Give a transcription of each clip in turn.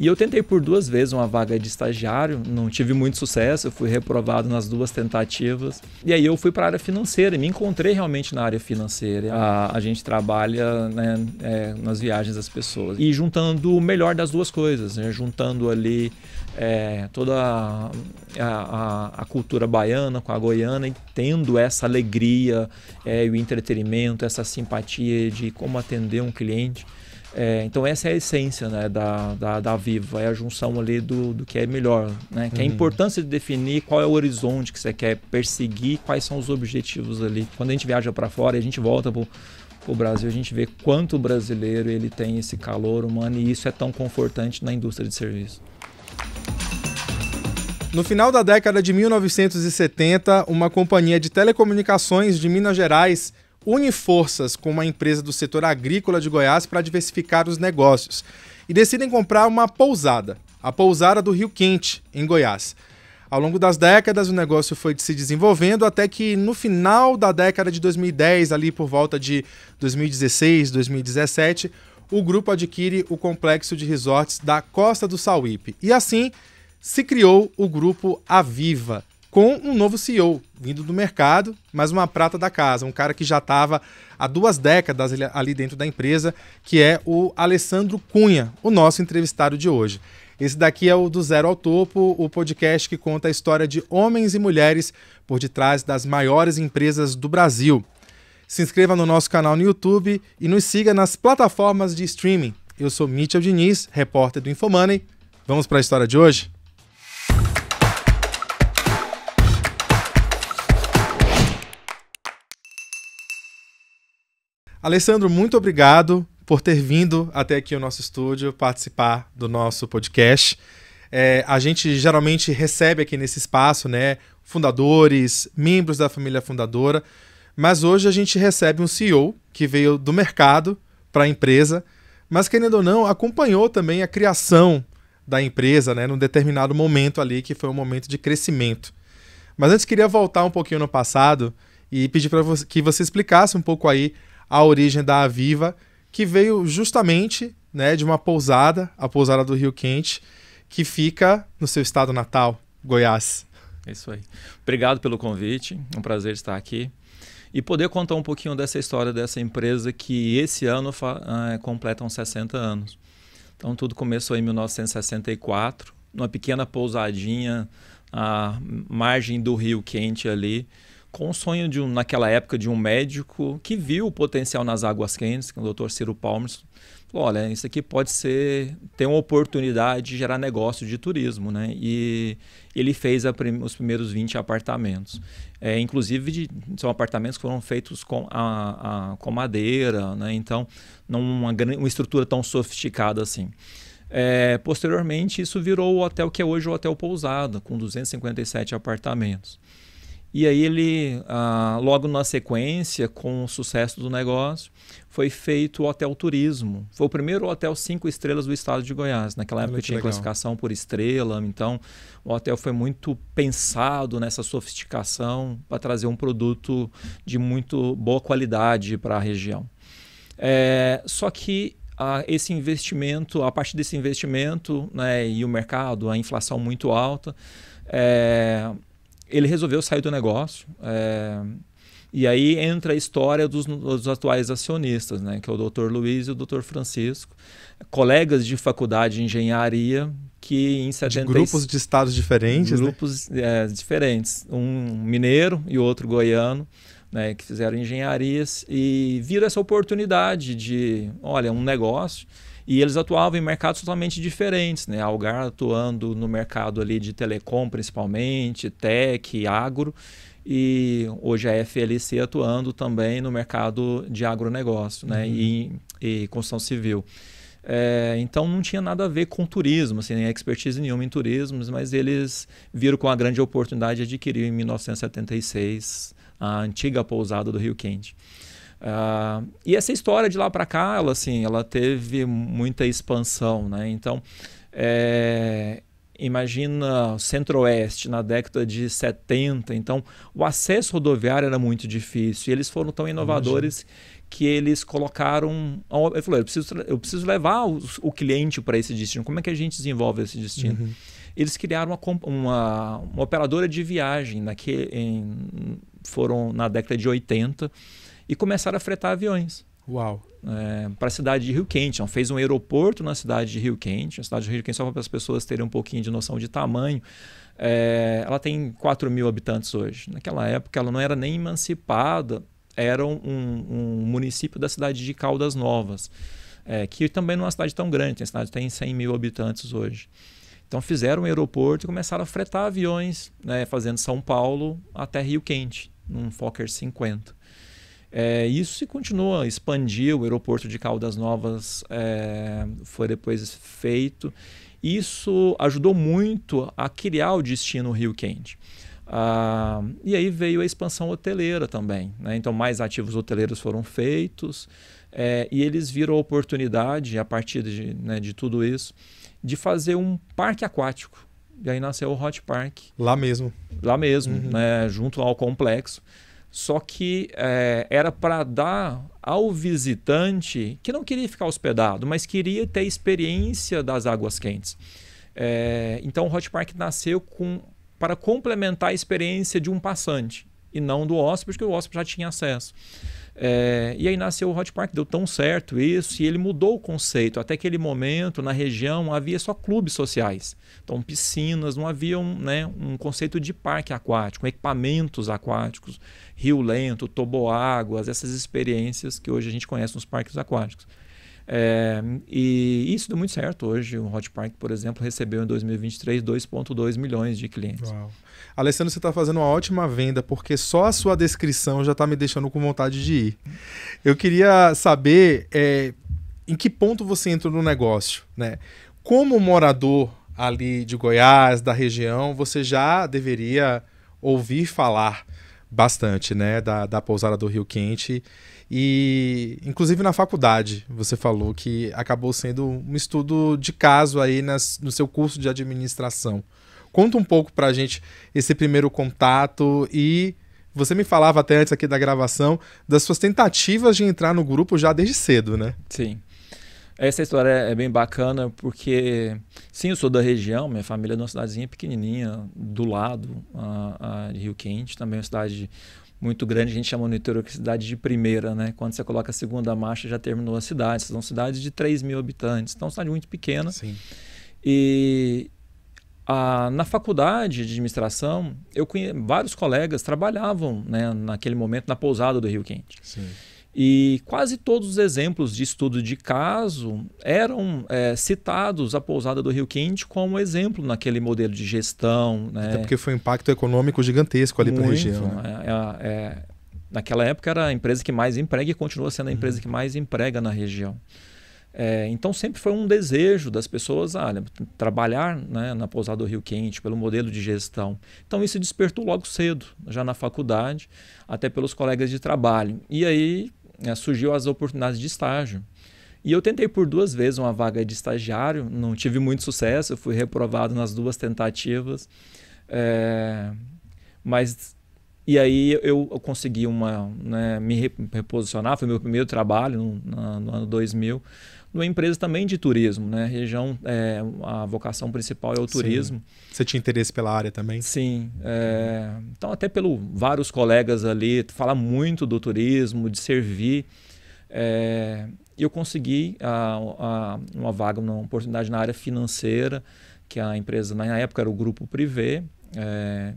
E eu tentei por duas vezes uma vaga de estagiário, não tive muito sucesso, fui reprovado nas duas tentativas. E aí eu fui para a área financeira e me encontrei realmente na área financeira. A, a gente trabalha né, é, nas viagens das pessoas e juntando o melhor das duas coisas, né? juntando ali é, toda a, a, a, cultura baiana com a goiana e tendo essa alegria, é, o entretenimento, essa simpatia de como atender um cliente. É, então essa é a essência né, da, da, da Viva, é a junção ali do, do que é melhor, né? Que é uhum. a importância de definir qual é o horizonte que você quer perseguir, quais são os objetivos ali. Quando a gente viaja para fora, e a gente volta pro, pro Brasil, a gente vê quanto o brasileiro ele tem esse calor humano e isso é tão confortante na indústria de serviço. No final da década de 1970, uma companhia de telecomunicações de Minas Gerais une forças com uma empresa do setor agrícola de Goiás para diversificar os negócios e decidem comprar uma pousada, a pousada do Rio Quente, em Goiás. Ao longo das décadas, o negócio foi se desenvolvendo até que no final da década de 2010, ali por volta de 2016, 2017, o grupo adquire o complexo de resorts da Costa do Sauípe. E assim se criou o grupo Aviva, com um novo CEO, vindo do mercado, mas uma prata da casa, um cara que já estava há duas décadas ali dentro da empresa, que é o Alessandro Cunha, o nosso entrevistado de hoje. Esse daqui é o do Zero ao Topo, o podcast que conta a história de homens e mulheres por detrás das maiores empresas do Brasil. Se inscreva no nosso canal no YouTube e nos siga nas plataformas de streaming. Eu sou Mitchell Diniz, repórter do Infomoney. Vamos para a história de hoje? Alessandro, muito obrigado por ter vindo até aqui ao nosso estúdio participar do nosso podcast. É, a gente geralmente recebe aqui nesse espaço, né, fundadores, membros da família fundadora, mas hoje a gente recebe um CEO que veio do mercado para a empresa, mas querendo ou não, acompanhou também a criação da empresa, né, num determinado momento ali que foi um momento de crescimento. Mas antes queria voltar um pouquinho no passado e pedir para vo que você explicasse um pouco aí a origem da Aviva, que veio justamente né, de uma pousada, a pousada do Rio Quente, que fica no seu estado natal, Goiás. Isso aí. Obrigado pelo convite, é um prazer estar aqui e poder contar um pouquinho dessa história dessa empresa que esse ano ah, completa completam 60 anos. Então tudo começou em 1964, numa pequena pousadinha à margem do Rio Quente ali, com o sonho de um, naquela época de um médico que viu o potencial nas águas quentes, que é o Dr. Ciro Palmers falou, olha, isso aqui pode ser ter uma oportunidade de gerar negócio de turismo, né? E ele fez prim, os primeiros 20 apartamentos. É, inclusive, de, são apartamentos que foram feitos com, a, a, com madeira, né? Então, não uma, uma estrutura tão sofisticada assim. É, posteriormente, isso virou o hotel que é hoje o Hotel Pousada, com 257 apartamentos. E aí ele, ah, logo na sequência, com o sucesso do negócio, foi feito o Hotel Turismo. Foi o primeiro hotel cinco estrelas do estado de Goiás. Naquela época tinha legal. classificação por estrela, então o hotel foi muito pensado nessa sofisticação para trazer um produto de muito boa qualidade para a região. É, só que ah, esse investimento, a partir desse investimento né, e o mercado, a inflação muito alta, é, ele resolveu sair do negócio. É, e aí entra a história dos, dos, atuais acionistas, né, que é o Dr. Luiz e o Dr. Francisco, colegas de faculdade de engenharia que em 70 de grupos de estados diferentes, né? grupos né? é, diferentes, um mineiro e outro goiano, né, que fizeram engenharias e viram essa oportunidade de, olha, um negócio e eles atuavam em mercados totalmente diferentes, né? Algar atuando no mercado ali de telecom principalmente, tech, agro, e hoje a FLC atuando também no mercado de agronegócio, né? Uhum. E, e construção civil. É, então não tinha nada a ver com turismo, assim, nem expertise nenhuma em turismo, mas eles viram com a grande oportunidade de adquirir em 1976 a antiga pousada do Rio Quente. Uh, e essa história de lá para cá, ela assim, ela teve muita expansão, né? Então, é, imagina Centro-Oeste na década de 70, então o acesso rodoviário era muito difícil. E eles foram tão inovadores imagina. que eles colocaram, eu falei, eu preciso, eu preciso levar o, o cliente para esse destino. Como é que a gente desenvolve esse destino? Uhum. Eles criaram uma, uma, uma, operadora de viagem naquele, em, foram na década de 80 e começaram a fretar aviões. Uau! É, para a cidade de Rio Quente. Então, fez um aeroporto na cidade de Rio Quente. A cidade de Rio Quente, só para as pessoas terem um pouquinho de noção de tamanho, é, ela tem 4 mil habitantes hoje. Naquela época, ela não era nem emancipada, era um, um município da cidade de Caldas Novas, é, que também não é uma cidade tão grande, a cidade tem 100 mil habitantes hoje. Então fizeram um aeroporto e começaram a fretar aviões, né, fazendo São Paulo até Rio Quente, num Fokker 50. É, isso se continua, expandiu, o aeroporto de Caldas Novas é, foi depois feito. Isso ajudou muito a criar o destino Rio Quente. Ah, e aí veio a expansão hoteleira também. Né? Então, mais ativos hoteleiros foram feitos é, e eles viram a oportunidade, a partir de, né, de tudo isso, de fazer um parque aquático. E aí nasceu o Hot Park. Lá mesmo. Lá mesmo, uhum. né, junto ao complexo. Só que é, era para dar ao visitante que não queria ficar hospedado, mas queria ter experiência das águas quentes. É, então o Hot Park nasceu com, para complementar a experiência de um passante e não do hóspede, porque o hóspede já tinha acesso. É, e aí nasceu o Hot Park, deu tão certo isso, e ele mudou o conceito. Até aquele momento, na região, havia só clubes sociais. Então, piscinas, não havia um, né, um conceito de parque aquático, equipamentos aquáticos, rio lento, toboáguas, essas experiências que hoje a gente conhece nos parques aquáticos. É, e isso deu muito certo hoje. O Hot Park, por exemplo, recebeu em 2023 2,2 milhões de clientes. Uau. Alessandro, você está fazendo uma ótima venda, porque só a sua descrição já está me deixando com vontade de ir. Eu queria saber é, em que ponto você entrou no negócio, né? Como morador ali de Goiás, da região, você já deveria ouvir falar bastante, né, da, da pousada do Rio Quente. E, inclusive, na faculdade, você falou que acabou sendo um estudo de caso aí nas, no seu curso de administração. Conta um pouco pra gente esse primeiro contato e você me falava até antes aqui da gravação das suas tentativas de entrar no grupo já desde cedo, né? Sim. Essa história é bem bacana porque, sim, eu sou da região, minha família é de uma cidadezinha pequenininha, do lado a, de Rio Quente, também é uma cidade muito grande, a gente chama Niterói de cidade de primeira, né? Quando você coloca a segunda marcha, já terminou a cidade. São cidades de 3 mil habitantes, então é cidade muito pequena. Sim. E a, na faculdade de administração, eu vários colegas trabalhavam né, naquele momento na pousada do Rio Quente. Sim. E quase todos os exemplos de estudo de caso eram é, citados a pousada do Rio Quente como exemplo naquele modelo de gestão. Né? Até porque foi um impacto econômico gigantesco ali para a região. Né? É, é, é, naquela época era a empresa que mais emprega e continua sendo a empresa uhum. que mais emprega na região. É, então sempre foi um desejo das pessoas ah, trabalhar né, na pousada do Rio Quente pelo modelo de gestão. Então isso despertou logo cedo, já na faculdade, até pelos colegas de trabalho. E aí né, surgiu as oportunidades de estágio. E eu tentei por duas vezes uma vaga de estagiário, não tive muito sucesso, fui reprovado nas duas tentativas. É, mas e aí eu, eu consegui uma, né, me reposicionar, foi meu primeiro trabalho no, no ano 2000 de uma empresa também de turismo, né? A região, é, a vocação principal é o turismo. Sim. Você tinha interesse pela área também? Sim. É, então, até pelo vários colegas ali, fala muito do turismo, de servir. É, eu consegui a, a, uma vaga, uma oportunidade na área financeira, que a empresa na época era o Grupo Privé. É,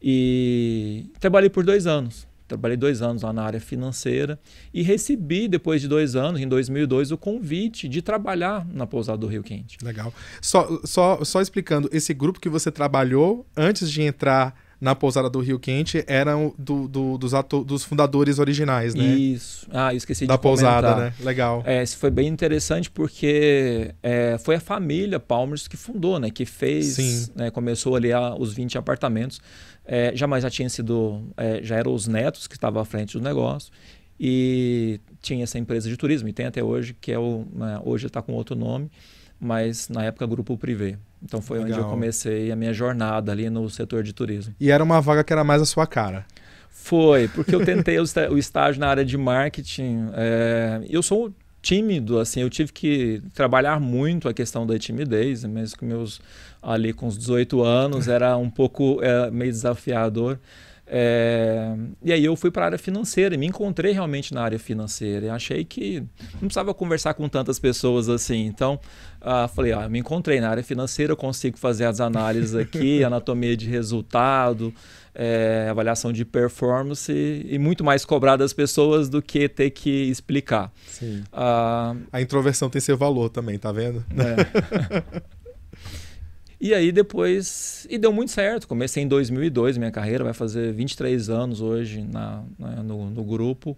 e trabalhei por dois anos. Trabalhei dois anos lá na área financeira e recebi, depois de dois anos, em 2002, o convite de trabalhar na pousada do Rio Quente. Legal. Só, só, só explicando, esse grupo que você trabalhou antes de entrar na pousada do Rio Quente eram do, do dos, ator, dos fundadores originais, né? Isso. Ah, esqueci da de Da pousada, né? Legal. É, isso foi bem interessante porque é, foi a família Palmers que fundou, né? Que fez, né? começou ali a, os 20 apartamentos. É, jamais já tinha sido, é, já eram os netos que estavam à frente do negócio e tinha essa empresa de turismo e tem até hoje que é o, né? hoje está com outro nome, mas na época Grupo Privé. Então foi Legal. onde eu comecei a minha jornada ali no setor de turismo. E era uma vaga que era mais a sua cara. Foi, porque eu tentei o estágio na área de marketing. É, eu sou tímido, assim, eu tive que trabalhar muito a questão da timidez, mesmo com meus ali com os 18 anos era um pouco é, meio desafiador. É, e aí eu fui para a área financeira e me encontrei realmente na área financeira. E achei que não precisava conversar com tantas pessoas assim. Então, ah, falei, ah, me encontrei na área financeira, eu consigo fazer as análises aqui, anatomia de resultado, é, avaliação de performance e muito mais cobrar das pessoas do que ter que explicar. Ah, a introversão tem seu valor também, tá vendo? É. E aí depois. E deu muito certo. Comecei em 2002 minha carreira, vai fazer 23 anos hoje na, na no, no, grupo.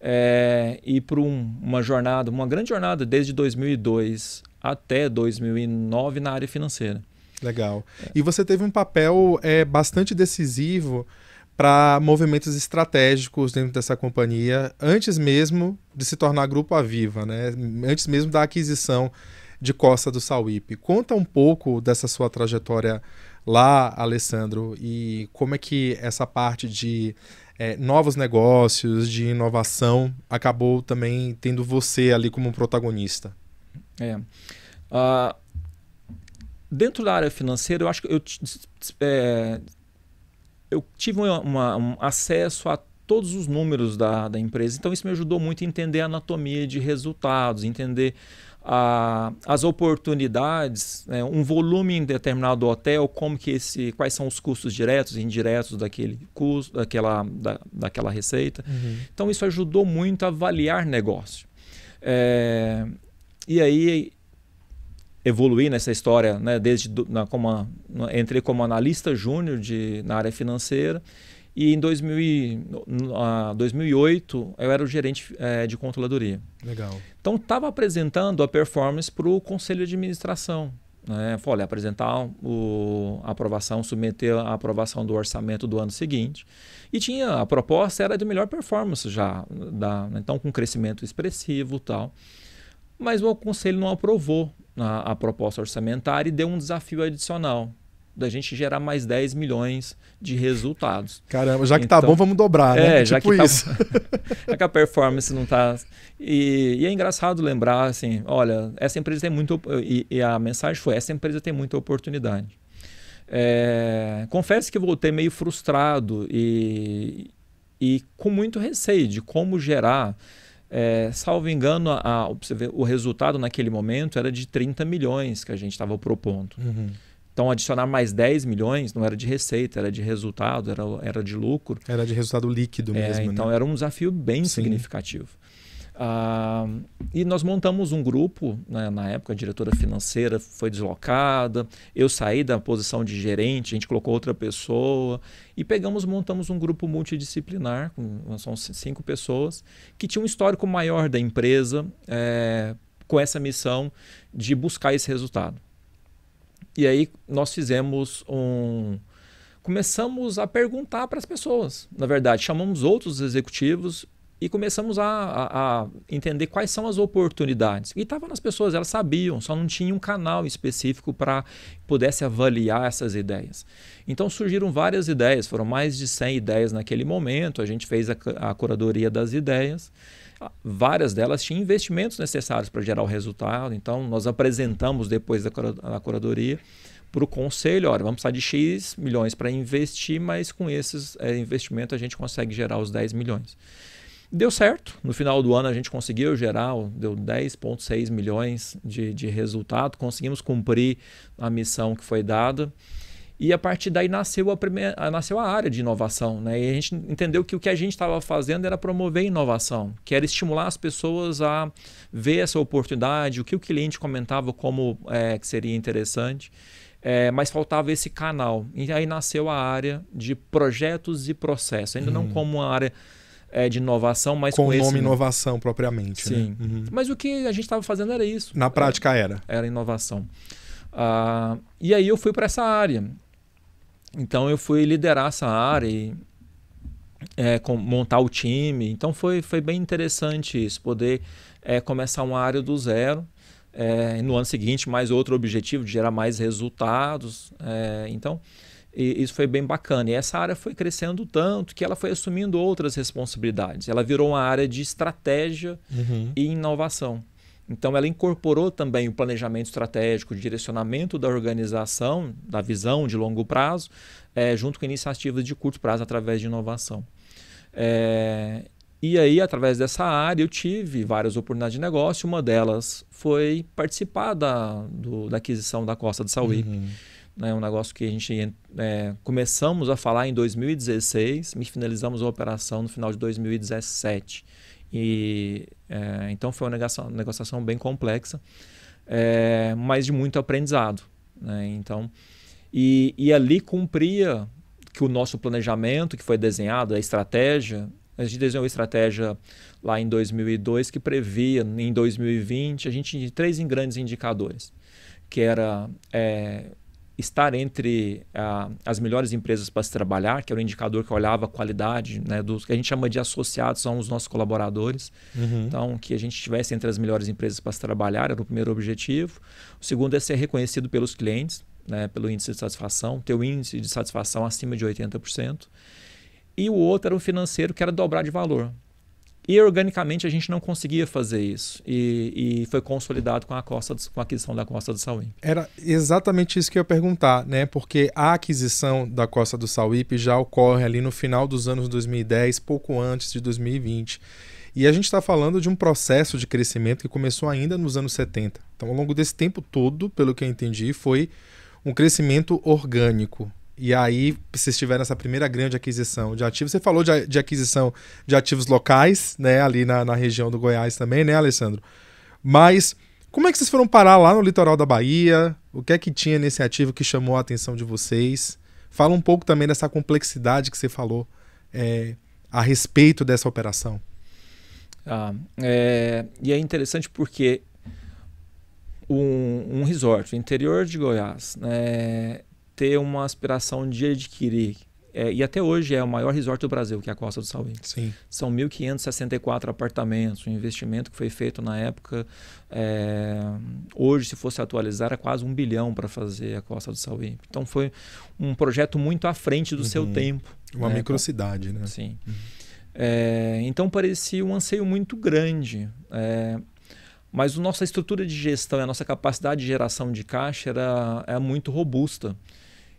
É, e por um, uma jornada, uma grande jornada desde 2002 até 2009 na área financeira. Legal. É. E você teve um papel é, bastante decisivo para movimentos estratégicos dentro dessa companhia, antes mesmo de se tornar Grupo Aviva, né? antes mesmo da aquisição de Costa do Sauípe. Conta um pouco dessa sua trajetória lá, Alessandro, e como é que essa parte de é, novos negócios, de inovação, acabou também tendo você ali como protagonista. É. Uh, dentro da área financeira, eu acho que eu, é, eu tive uma, uma, um acesso a todos os números da, da empresa, então isso me ajudou muito a entender a anatomia de resultados, entender a, as oportunidades, né, um volume em determinado hotel, como que esse, quais são os custos diretos e indiretos daquele custo, daquela, da, daquela receita. Uhum. Então isso ajudou muito a avaliar negócio. É, e aí evoluir nessa história, né, desde do, na, como a, entrei como analista júnior de, na área financeira e em 2000 e, 2008, ah, eu era o gerente eh, de controladoria. Legal. Então, estava apresentando a performance para o conselho de administração. Né? Falei, apresentar o, a aprovação, submeter a aprovação do orçamento do ano seguinte. E tinha, a proposta era de melhor performance já, da, então com crescimento expressivo e tal. Mas o conselho não aprovou a, a proposta orçamentária e deu um desafio adicional da gente gerar mais 10 milhões de resultados. Caramba, já que tá então, tá bom, vamos dobrar, né? É, tipo já que tá isso. Tá, já que a performance não tá. E, e, é engraçado lembrar assim: olha, essa empresa tem muito. E, e a mensagem foi: essa empresa tem muita oportunidade. É, confesso que voltei meio frustrado e, e com muito receio de como gerar. É, salvo engano, a, a, o resultado naquele momento era de 30 milhões que a gente estava propondo. Uhum. Então, adicionar mais 10 milhões não era de receita, era de resultado, era, era de lucro. Era de resultado líquido é, mesmo. É, então, né? era um desafio bem Sim. significativo. Uh, e nós montamos um grupo, né, na época a diretora financeira foi deslocada, eu saí da posição de gerente, a gente colocou outra pessoa e pegamos, montamos um grupo multidisciplinar, com, são cinco pessoas, que tinha um histórico maior da empresa é, com essa missão de buscar esse resultado. E aí nós fizemos um. Começamos a perguntar para as pessoas. Na verdade, chamamos outros executivos e começamos a, a, a entender quais são as oportunidades. E estava nas pessoas, elas sabiam, só não tinha um canal específico para pudesse avaliar essas ideias. Então surgiram várias ideias, foram mais de 100 ideias naquele momento, a gente fez a, a curadoria das ideias. Várias delas tinham investimentos necessários para gerar o resultado, então nós apresentamos depois da, da curadoria para o conselho, olha, vamos precisar de X milhões para investir, mas com esses é, investimentos a gente consegue gerar os 10 milhões. Deu certo, no final do ano a gente conseguiu gerar, deu 10,6 milhões de, de resultado, conseguimos cumprir a missão que foi dada. E a partir daí nasceu a, primeira, nasceu a área de inovação. Né? E a gente entendeu que o que a gente estava fazendo era promover inovação, que era estimular as pessoas a ver essa oportunidade, o que o cliente comentava como é, que seria interessante. É, mas faltava esse canal. E aí nasceu a área de projetos e processos. Ainda hum. não uhum. como uma área é, de inovação, mas com, o nome esse... inovação propriamente. Né? Sim. Né? Uhum. Mas o que a gente estava fazendo era isso. Na prática era. Era inovação. Ah, e aí eu fui para essa área. Então eu fui liderar essa área e é, com, montar o time. Então foi, foi bem interessante isso, poder é, começar uma área do zero. É, no ano seguinte, mais outro objetivo de gerar mais resultados. É, então, e, isso foi bem bacana. E essa área foi crescendo tanto que ela foi assumindo outras responsabilidades. Ela virou uma área de estratégia uhum. e inovação. Então, ela incorporou também o planejamento estratégico, o direcionamento da organização, da visão de longo prazo, é, junto com iniciativas de curto prazo através de inovação. É, e aí, através dessa área, eu tive várias oportunidades de negócio. Uma delas foi participar da, do, da aquisição da Costa de Sauípe. Uhum. Né, um negócio que a gente é, começamos a falar em 2016, e finalizamos a operação no final de 2017. E é, então foi uma negociação, negociação bem complexa, é, mas de muito aprendizado. Né? Então, e, e, ali cumpria que o nosso planejamento que foi desenhado, a estratégia, a gente desenhou a estratégia lá em 2002 que previa em 2020 a gente tinha três grandes indicadores, que era é, estar entre ah, as melhores empresas para se trabalhar, que era o um indicador que olhava a qualidade, né, dos que a gente chama de associados, são os nossos colaboradores. Uhum. Então, que a gente estivesse entre as melhores empresas para se trabalhar, era o primeiro objetivo. O segundo é ser reconhecido pelos clientes, né, pelo índice de satisfação, ter o índice de satisfação acima de 80%. E o outro era o financeiro, que era dobrar de valor. E organicamente a gente não conseguia fazer isso. E, e foi consolidado com a, Costa, com a aquisição da Costa do Sauípe. Era exatamente isso que eu ia perguntar, né? Porque a aquisição da Costa do Sauípe já ocorre ali no final dos anos 2010, pouco antes de 2020. E a gente está falando de um processo de crescimento que começou ainda nos anos 70. Então, ao longo desse tempo todo, pelo que eu entendi, foi um crescimento orgânico. E aí, vocês tiveram essa primeira grande aquisição de ativos. Você falou de, de aquisição de ativos locais, né? Ali na, na, região do Goiás também, né, Alessandro? Mas como é que vocês foram parar lá no litoral da Bahia? O que é que tinha nesse ativo que chamou a atenção de vocês? Fala um pouco também dessa complexidade que você falou é, a respeito dessa operação. Ah, é, e é interessante porque um, um resort, o interior de Goiás, né, ter uma aspiração de adquirir. É, e até hoje é o maior resort do Brasil, que é a Costa do Salvador. Sim. São 1.564 apartamentos. O investimento que foi feito na época, é, hoje, se fosse atualizar, era é quase um bilhão para fazer a Costa do Salvador. Então foi um projeto muito à frente do uhum. seu tempo. Uma né? microcidade, né? Sim. Uhum. É, então parecia um anseio muito grande. É, mas a nossa estrutura de gestão e a nossa capacidade de geração de caixa era, era é muito robusta.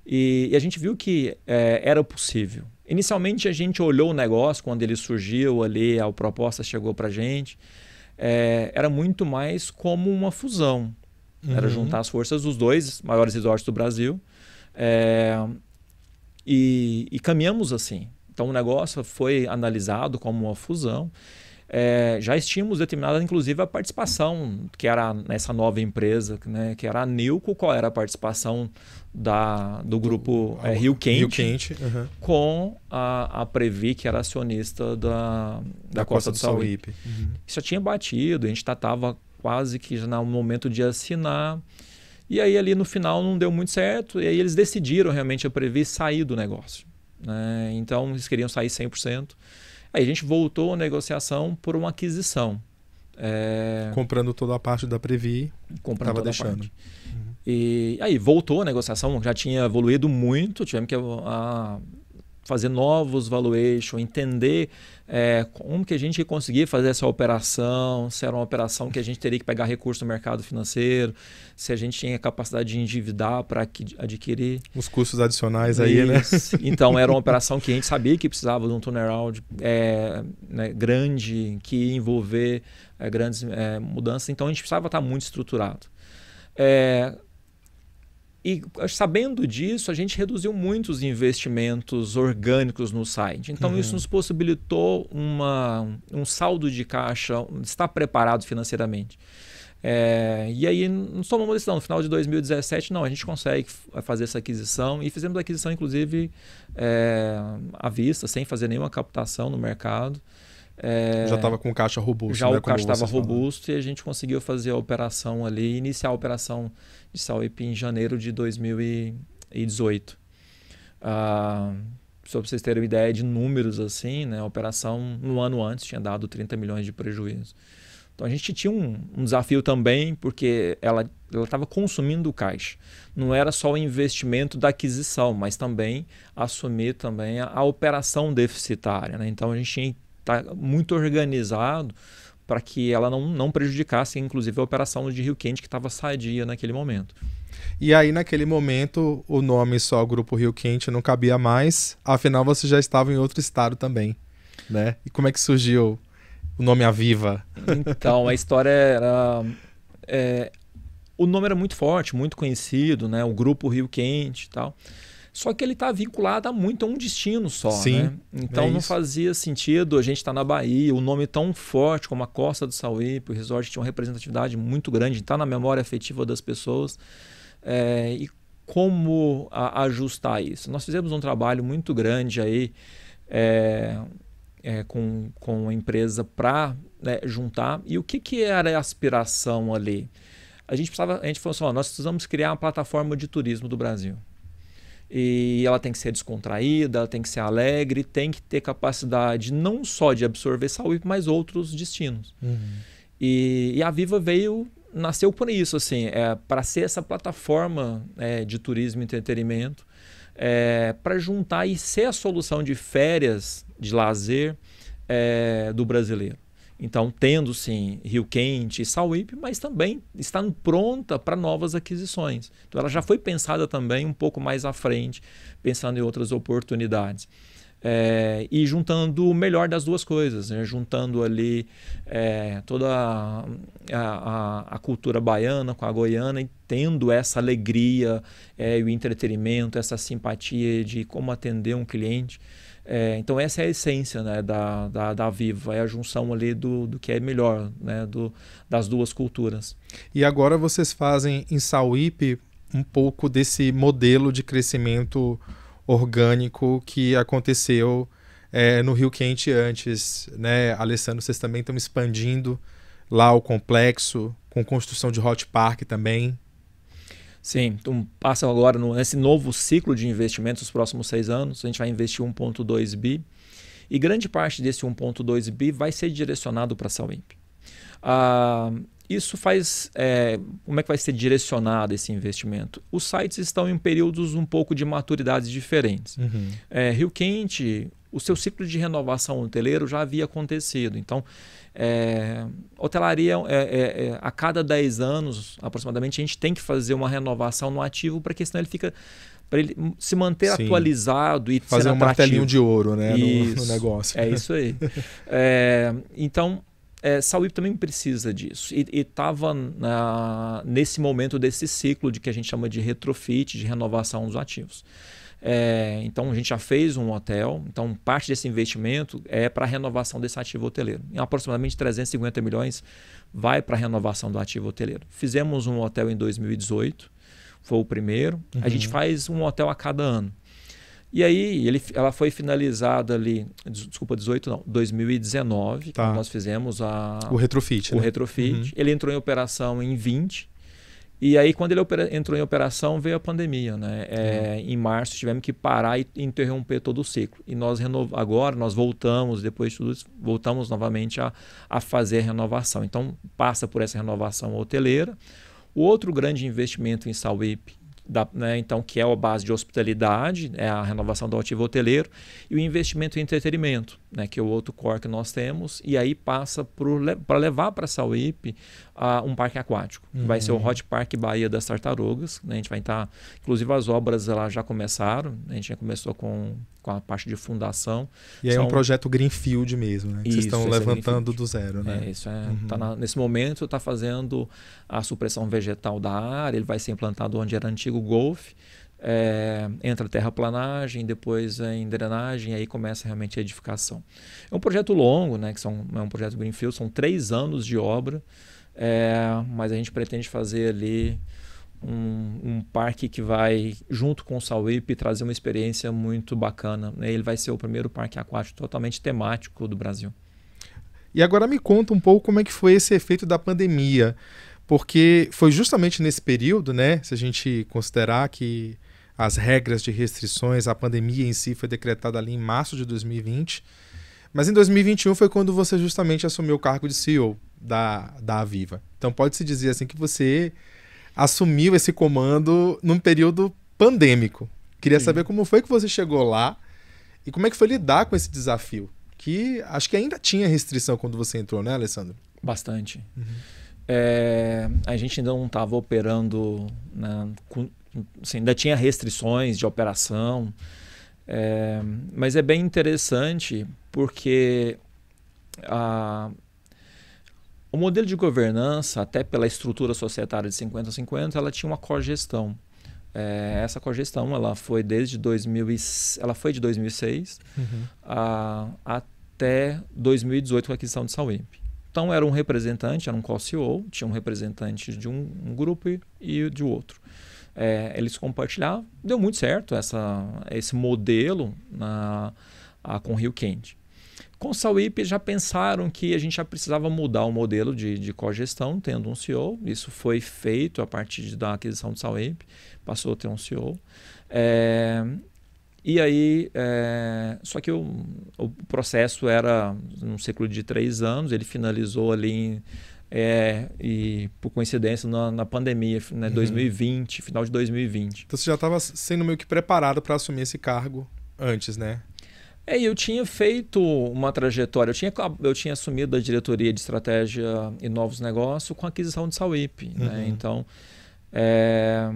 E, e a gente viu que é, era possível. Inicialmente a gente olhou o negócio quando ele surgiu ali, a proposta chegou para a gente. É, era muito mais como uma fusão. Uhum. Era juntar as forças dos dois maiores resorts do Brasil. É, e, e, caminhamos assim. Então o negócio foi analisado como uma fusão. É, já tínhamos determinada, inclusive, a participação que era nessa nova empresa, né, que era a Nilco, qual era a participação da, do grupo é, Rio Quente, Rio Quente uhum. com a, a Previ, que era acionista da, da, da Costa, Costa, do Sauípe. Uhum. Isso já tinha batido, a gente estava quase que já no momento de assinar. E aí ali no final não deu muito certo, e aí eles decidiram realmente a Previ sair do negócio. Né? Então eles queriam sair 100%. Aí a gente voltou a negociação por uma aquisição. É... Comprando toda a parte da Previ, comprando deixando. a parte. E aí voltou a negociação, já tinha evoluído muito, tivemos que a, ah, fazer novos valuation, entender é, como que a gente conseguia fazer essa operação, se era uma operação que a gente teria que pegar recurso no mercado financeiro, se a gente tinha capacidade de endividar para adquirir. Os custos adicionais aí, né? Isso. né? Então, era uma operação que a gente sabia que precisava de um turnaround é, né, grande, que ia envolver é, grandes mudanças, então a gente precisava estar muito estruturado. É, e sabendo disso, a gente reduziu muito os investimentos orgânicos no site. Então, uhum. isso nos possibilitou uma, um saldo de caixa, estar preparado financeiramente. É, e aí, não tomamos uma decisão. No final de 2017, não, a gente consegue eh, fazer essa aquisição. E fizemos a aquisição, inclusive, é, à vista, sem fazer nenhuma captação no mercado. É, já estava com caixa robusto. Já né? o caixa estava robusto e a gente conseguiu fazer a operação ali, iniciar a operação de Sauip em janeiro de 2018. Ah, só para vocês terem uma ideia de números, assim, né? a operação no ano antes tinha dado 30 milhões de prejuízo. Então a gente tinha um, um desafio também, porque ela estava consumindo caixa. Não era só o investimento da aquisição, mas também assumir também a, a operação deficitária. Né? Então a gente tinha Tá muito organizado para que ela não, não prejudicasse, inclusive, a operação de Rio Quente que estava sadia naquele momento. E aí, naquele momento, o nome só Grupo Rio Quente não cabia mais, afinal você já estava em outro estado também, né? E como é que surgiu o nome Aviva? Então, a história era... É, o nome era muito forte, muito conhecido, né? O Grupo Rio Quente e tal. Só que ele está vinculado a muito a um destino só. Né? Sim, né? Então é não fazia sentido a gente estar tá na Bahia, o um nome tão forte como a Costa do Sauípe, o resort tinha uma representatividade muito grande, está na memória afetiva das pessoas. É, e como a, ajustar isso? Nós fizemos um trabalho muito grande aí é, é, com, com a empresa para né, juntar. E o que, que era a aspiração ali? A gente precisava, a gente falou assim, ó, nós precisamos criar uma plataforma de turismo do Brasil e ela tem que ser descontraída, ela tem que ser alegre, tem que ter capacidade não só de absorver saúde, mas outros destinos. Uhum. E, e, a Viva veio, nasceu por isso, assim, é, para ser essa plataforma é, de turismo e entretenimento, é, para juntar e ser a solução de férias, de lazer é, do brasileiro. Então, tendo sim Rio Quente e Sauípe, mas também estando pronta para novas aquisições. Então, ela já foi pensada também um pouco mais à frente, pensando em outras oportunidades. É, e juntando o melhor das duas coisas, né? juntando ali é, toda a, a, a, cultura baiana com a goiana e tendo essa alegria é, o entretenimento, essa simpatia de como atender um cliente. É, então essa é a essência né, da, da, da Viva, é a junção ali do, do que é melhor, né, do, das duas culturas. E agora vocês fazem em Sauípe um pouco desse modelo de crescimento orgânico que aconteceu é, no Rio Quente antes, né, Alessandro? Vocês também estão expandindo lá o complexo, com construção de hot park também. Sim, então passam agora no, nesse novo ciclo de investimentos os próximos seis anos. A gente vai investir 1,2 bi. E grande parte desse 1,2 bi vai ser direcionado para a Saúde. Ah, isso faz. É, como é que vai ser direcionado esse investimento? Os sites estão em períodos um pouco de maturidades diferentes. Uhum. É, Rio Quente, o seu ciclo de renovação hoteleiro já havia acontecido. Então, é, hotelaria, é, é, é, a cada 10 anos aproximadamente, a gente tem que fazer uma renovação no ativo, porque senão ele fica. Para ele se manter Sim. atualizado e fazer um martelinho de ouro né, no, no, negócio. É isso aí. então, é, também precisa disso. E estava nesse momento desse ciclo de que a gente chama de retrofit, de renovação dos ativos. É, então a gente já fez um hotel, então parte desse investimento é para a renovação desse ativo hoteleiro. Em aproximadamente 350 milhões vai para a renovação do ativo hoteleiro. Fizemos um hotel em 2018, foi o primeiro. Uhum. A gente uhum. faz um hotel a cada ano. E aí ele, ela foi finalizada ali, desculpa, 18 não, 2019, tá. nós fizemos a o retrofit. O né? retrofit. Uhum. Ele entrou em operação em 20. E aí quando ele opera, entrou em operação veio a pandemia, né? É, uhum. Em março tivemos que parar e interromper todo o ciclo. E nós renov... agora nós voltamos depois de tudo isso, voltamos novamente a, a fazer a renovação. Então passa por essa renovação hoteleira. O outro grande investimento em Salwip da, né, então, que é a base de hospitalidade, é a renovação do ativo hoteleiro, e o investimento em entretenimento, né, que é o outro core que nós temos, e aí passa para levar para a Sauípe a um parque aquático. Uhum. Vai ser o uhum. Hot Park Bahia das Tartarugas. Né? A gente vai estar. Tá, inclusive, as obras elas já começaram. Né? A gente já começou com, com a parte de fundação. E aí é um projeto Greenfield mesmo, né? Que isso, vocês estão é levantando é do zero, né? É, isso é. Uhum. Tá na, nesse momento, está fazendo a supressão vegetal da área. Ele vai ser implantado onde era antigo golfe. É, entra terraplanagem, depois a é em drenagem, aí começa realmente a edificação. É um projeto longo, né? Que são, é um projeto Greenfield, são três anos de obra. É, mas a gente pretende fazer ali um, um, parque que vai, junto com o Sauípe, trazer uma experiência muito bacana. Né? Ele vai ser o primeiro parque aquático totalmente temático do Brasil. E agora me conta um pouco como é que foi esse efeito da pandemia, porque foi justamente nesse período, né, se a gente considerar que as regras de restrições, a pandemia em si foi decretada ali em março de 2020, mas em 2021 foi quando você justamente assumiu o cargo de CEO da, da Aviva. Então pode-se dizer assim que você assumiu esse comando num período pandêmico. Queria Sim. saber como foi que você chegou lá e como é que foi lidar com esse desafio, que acho que ainda tinha restrição quando você entrou, né, Alessandro? Bastante. Uhum. É, a gente ainda não estava operando, né, com, assim, ainda tinha restrições de operação. É, mas é bem interessante porque a, o modelo de governança, até pela estrutura societária de 50 a 50, ela tinha uma cogestão. É, essa cogestão ela foi desde 2000 e, ela foi de 2006 uhum. a, até 2018 com a aquisição de Sawimp. Então era um representante, era um co-CEO, tinha um representante de um, um grupo e, e de outro é, eles compartilharam. Deu muito certo essa, esse modelo na, a, com Rio Quente. Com o Sauip já pensaram que a gente já precisava mudar o modelo de, de cogestão, tendo um CEO. Isso foi feito a partir da aquisição do Sauip, passou a ter um CEO. É, e aí, é, só que o, o, processo era um ciclo de três anos, ele finalizou ali em é, e por coincidência, na, na pandemia, né, uhum. 2020, final de 2020. Então você já estava sendo meio que preparado para assumir esse cargo antes, né? É, eu tinha feito uma trajetória, eu tinha, eu tinha assumido a diretoria de estratégia e novos negócios com a aquisição de Sauip, né? uhum. né? Então, é,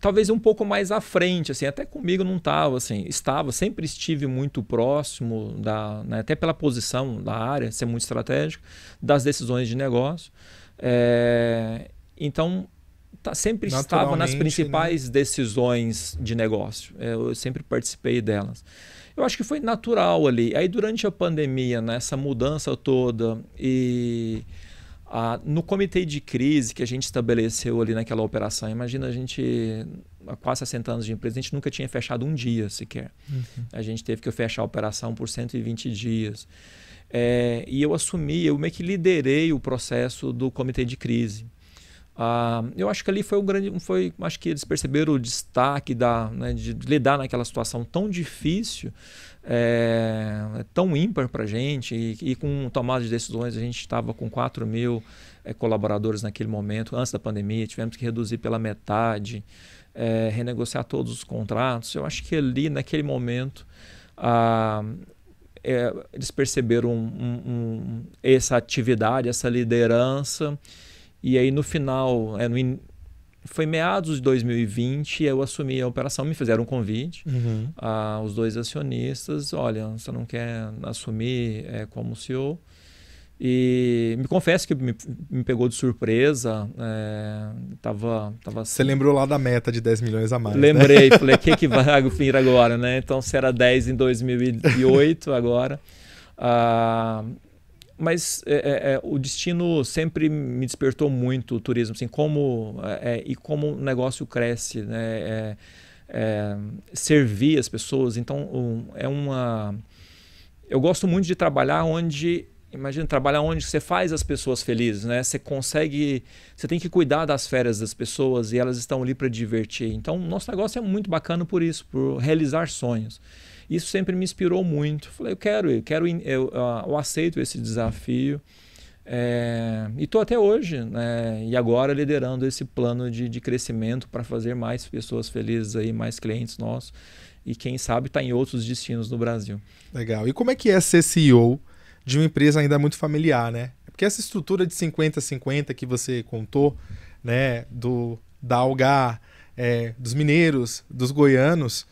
talvez um pouco mais à frente, assim, até comigo não estava, assim, estava, sempre estive muito próximo da, né, até pela posição da área, ser muito estratégico, das decisões de negócio. É, então, tá, sempre estava nas né? principais né? decisões de negócio. Eu, eh, eu sempre participei delas. Eu acho que foi natural ali. Aí durante a pandemia, né, mudança toda e ah, no comitê de crise que a gente estabeleceu ali naquela operação, imagina a gente, há quase 60 anos de empresa, a gente nunca tinha fechado um dia sequer. Uhum. A gente teve que fechar a operação por 120 dias. É, e eu assumi, eu meio que liderei o processo do comitê de crise. Ah, eu acho que ali foi o grande, foi, acho que eles perceberam o destaque da, né, de lidar naquela situação tão difícil, é, é, tão ímpar para a gente e, e, com tomada de decisões a gente estava com 4 mil é, colaboradores naquele momento, antes da pandemia, tivemos que reduzir pela metade, é, renegociar todos os contratos. Eu acho que ali, naquele momento, a, é, eles perceberam um, um, um, essa atividade, essa liderança, e aí no final, é, no in, foi meados de 2020, eu assumi a operação, me fizeram um convite uhum. a, ah, os dois acionistas, olha, você não quer assumir é, como CEO? E me confesso que me, me pegou de surpresa. É, tava, tava... Você lembrou lá da meta de 10 milhões a mais. Né? Lembrei, né? falei, o que, que vai vir agora, né? Então, se era 10 em 2008, agora. Ah, mas é, é, é, o destino sempre me despertou muito o turismo, assim, como é, é e como o negócio cresce, né? É, servir as pessoas. Então, um, é uma. Eu gosto muito de trabalhar onde. Imagina trabalhar onde você faz as pessoas felizes, né? Você consegue, você tem que cuidar das férias das pessoas e elas estão ali para divertir. Então, nosso negócio é muito bacana por isso, por realizar sonhos. Isso sempre me inspirou muito. Falei, eu quero, eu quero, eu, eu aceito esse desafio. É, e estou até hoje, né? e agora liderando esse plano de, de crescimento para fazer mais pessoas felizes, aí, mais clientes nossos, e quem sabe está em outros destinos no Brasil. Legal. E como é que é ser CEO de uma empresa ainda muito familiar, né? Porque essa estrutura de 50-50 que você contou, né, do, da Algar, é, dos mineiros, dos goianos,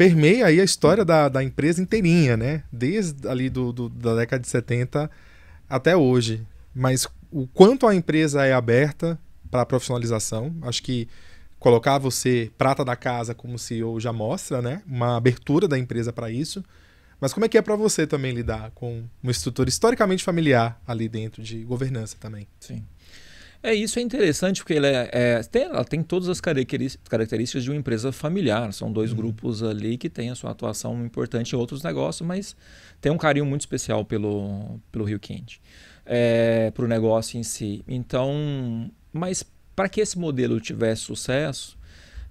permeia aí a história da, da empresa inteirinha, né? Desde ali do, do, da década de 70 até hoje. Mas o quanto a empresa é aberta para a profissionalização, acho que colocar você prata da casa como CEO já mostra, né? Uma abertura da empresa para isso. Mas como é que é para você também lidar com uma estrutura historicamente familiar ali dentro de governança também? Sim. É, isso é interessante, porque ela, é, é, tem, ela tem todas as características de uma empresa familiar. São dois uhum. grupos ali que têm a sua atuação importante em outros negócios, mas tem um carinho muito especial pelo, pelo Rio Quente, é, para o negócio em si. Então, mas para que esse modelo tivesse sucesso,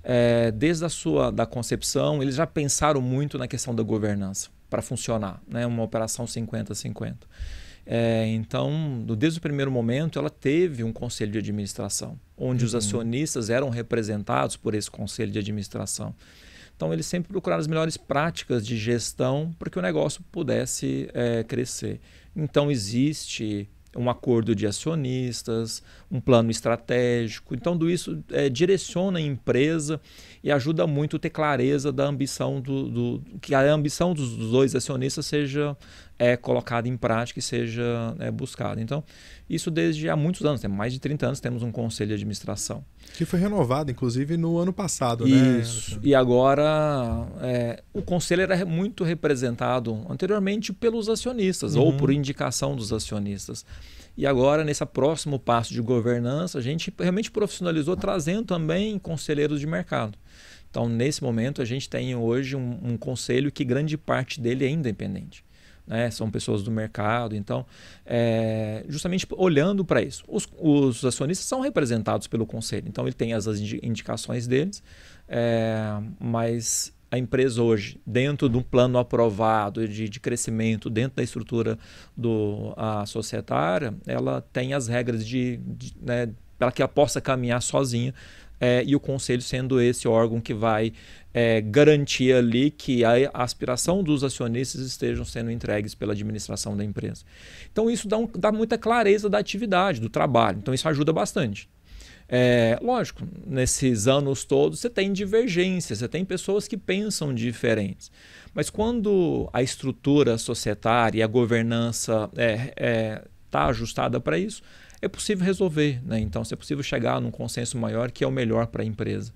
é, desde a sua da concepção, eles já pensaram muito na questão da governança para funcionar, né? uma operação 50-50. É, então, desde o primeiro momento, ela teve um conselho de administração, onde uhum. os acionistas eram representados por esse conselho de administração. Então, eles sempre procuraram as melhores práticas de gestão para que o negócio pudesse é, crescer. Então, existe um acordo de acionistas, um plano estratégico. Então, tudo isso é, direciona a empresa e ajuda muito ter clareza da ambição do, do que a ambição dos, dois acionistas seja é, colocada em prática e seja é, buscada. Então, isso desde há muitos anos, tem mais de 30 anos temos um conselho de administração. Que foi renovado, inclusive, no ano passado, né, isso. né? E agora é, o conselho era muito representado anteriormente pelos acionistas uhum. ou por indicação dos acionistas. E agora, nesse próximo passo de governança, a gente realmente profissionalizou trazendo também conselheiros de mercado. Então, nesse momento, a gente tem hoje um, um conselho que grande parte dele é independente. Né? São pessoas do mercado, então, é, justamente olhando para isso. Os, os, acionistas são representados pelo conselho, então ele tem as, as indicações deles, é, mas a empresa hoje, dentro de um plano aprovado de, de crescimento, dentro da estrutura do, a societária, ela tem as regras de, de né, para que ela possa caminhar sozinha é, e o conselho sendo esse órgão que vai é, garantir ali que a aspiração dos acionistas estejam sendo entregues pela administração da empresa. Então isso dá, um, dá muita clareza da atividade, do trabalho. Então isso ajuda bastante. É, lógico, nesses anos todos você tem divergências, você tem pessoas que pensam diferentes. Mas quando a estrutura societária e a governança está é, é, tá ajustada para isso, é possível resolver. Né? Então, se é possível chegar num consenso maior que é o melhor para a empresa.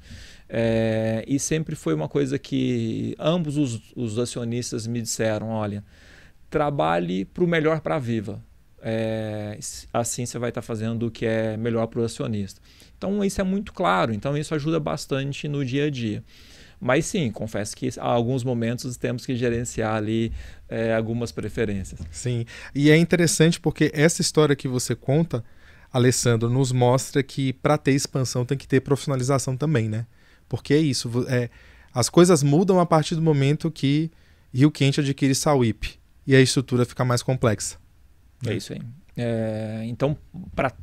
É, e sempre foi uma coisa que ambos os, os acionistas me disseram: olha, trabalhe para o melhor para a Viva. É, assim você vai estar tá fazendo o que é melhor para o acionista. Então, isso é muito claro. Então, isso ajuda bastante no dia a dia. Mas sim, confesso que há alguns momentos temos que gerenciar ali é, algumas preferências. Sim, e é interessante porque essa história que você conta, Alessandro, nos mostra que para ter expansão tem que ter profissionalização também, né? Porque é isso, é, as coisas mudam a partir do momento que Rio Quente adquire Sauípe e a estrutura fica mais complexa. Né? É isso aí. É, então, para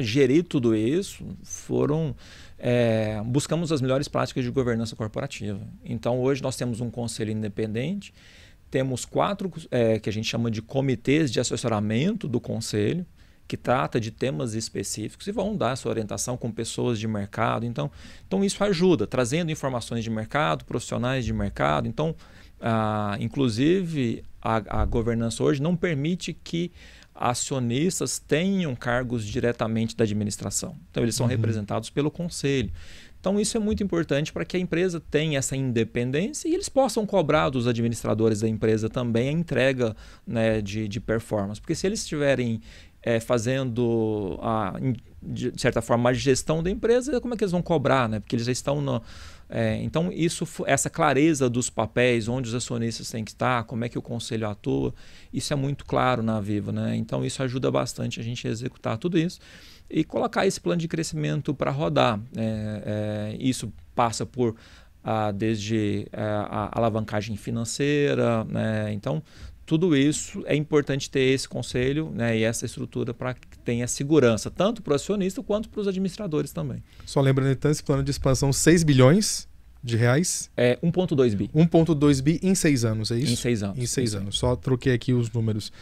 gerir tudo isso, foram é, buscamos as melhores práticas de governança corporativa. Então, hoje nós temos um conselho independente, temos quatro é, que a gente chama de comitês de assessoramento do conselho, que trata de temas específicos e vão dar sua orientação com pessoas de mercado. Então, então isso ajuda, trazendo informações de mercado, profissionais de mercado. Então, ah, inclusive, a, a governança hoje não permite que acionistas tenham cargos diretamente da administração. Então, eles são uhum. representados pelo conselho. Então, isso é muito importante para que a empresa tenha essa independência e eles possam cobrar dos administradores da empresa também a entrega né, de, de performance. Porque se eles estiverem é, fazendo, a, de certa forma, a gestão da empresa, como é que eles vão cobrar? Né? Porque eles já estão no, é, então, isso, essa clareza dos papéis, onde os acionistas têm que estar, como é que o conselho atua, isso é muito claro na Vivo. Né? Então, isso ajuda bastante a gente a executar tudo isso e colocar esse plano de crescimento para rodar. É, é, isso passa por ah, desde é, a alavancagem financeira, né? então tudo isso é importante ter esse conselho né, e essa estrutura para que tenha segurança, tanto para o acionista quanto para os administradores também. Só lembrando, então, esse plano de expansão 6 bilhões de reais? É 1,2 bi. 1,2 bi em seis anos, é isso? Em seis anos. Em seis anos. Só troquei aqui os números.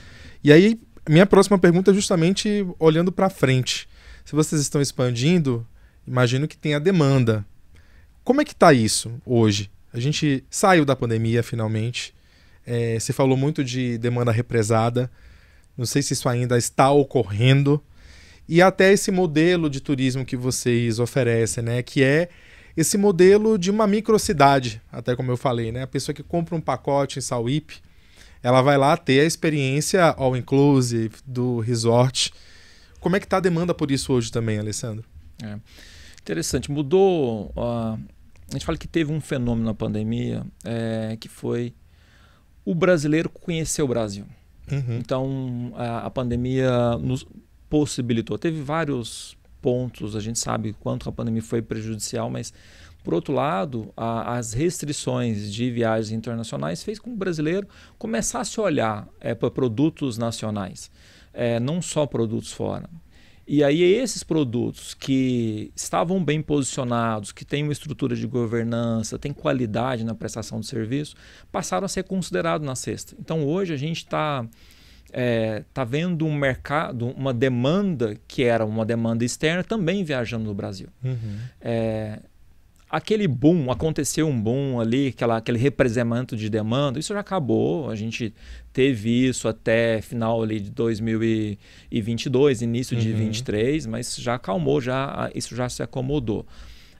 E aí, minha próxima pergunta é justamente olhando para frente. Se vocês estão expandindo, imagino que tenha demanda. Como é que está isso hoje? A gente saiu da pandemia finalmente. É, você falou muito de demanda represada. Não sei se isso ainda está ocorrendo. E até esse modelo de turismo que vocês oferecem, né? Que é esse modelo de uma microcidade, até como eu falei, né? A pessoa que compra um pacote em Sauípe, ela vai lá ter a experiência all inclusive do resort. Como é que está a demanda por isso hoje também, Alessandro? É. Interessante. Mudou. Uh, a gente fala que teve um fenômeno na pandemia é, que foi o brasileiro conheceu o Brasil. Uhum. Então, a, a, pandemia nos possibilitou. Teve vários pontos, a gente sabe quanto a pandemia foi prejudicial, mas, por outro lado, a, as restrições de viagens internacionais fez com que o brasileiro começasse a olhar é, para produtos nacionais, é, não só produtos fora. E aí esses produtos que estavam bem posicionados, que têm uma estrutura de governança, têm qualidade na prestação de serviço, passaram a ser considerados na cesta. Então hoje a gente está é, tá vendo um mercado, uma demanda que era uma demanda externa também viajando no Brasil. Uhum. É, aquele boom, aconteceu um boom ali, aquela, aquele represamento de demanda, isso já acabou. A gente teve isso até final ali de 2022, início de uhum. 23, mas já acalmou, já, isso já se acomodou.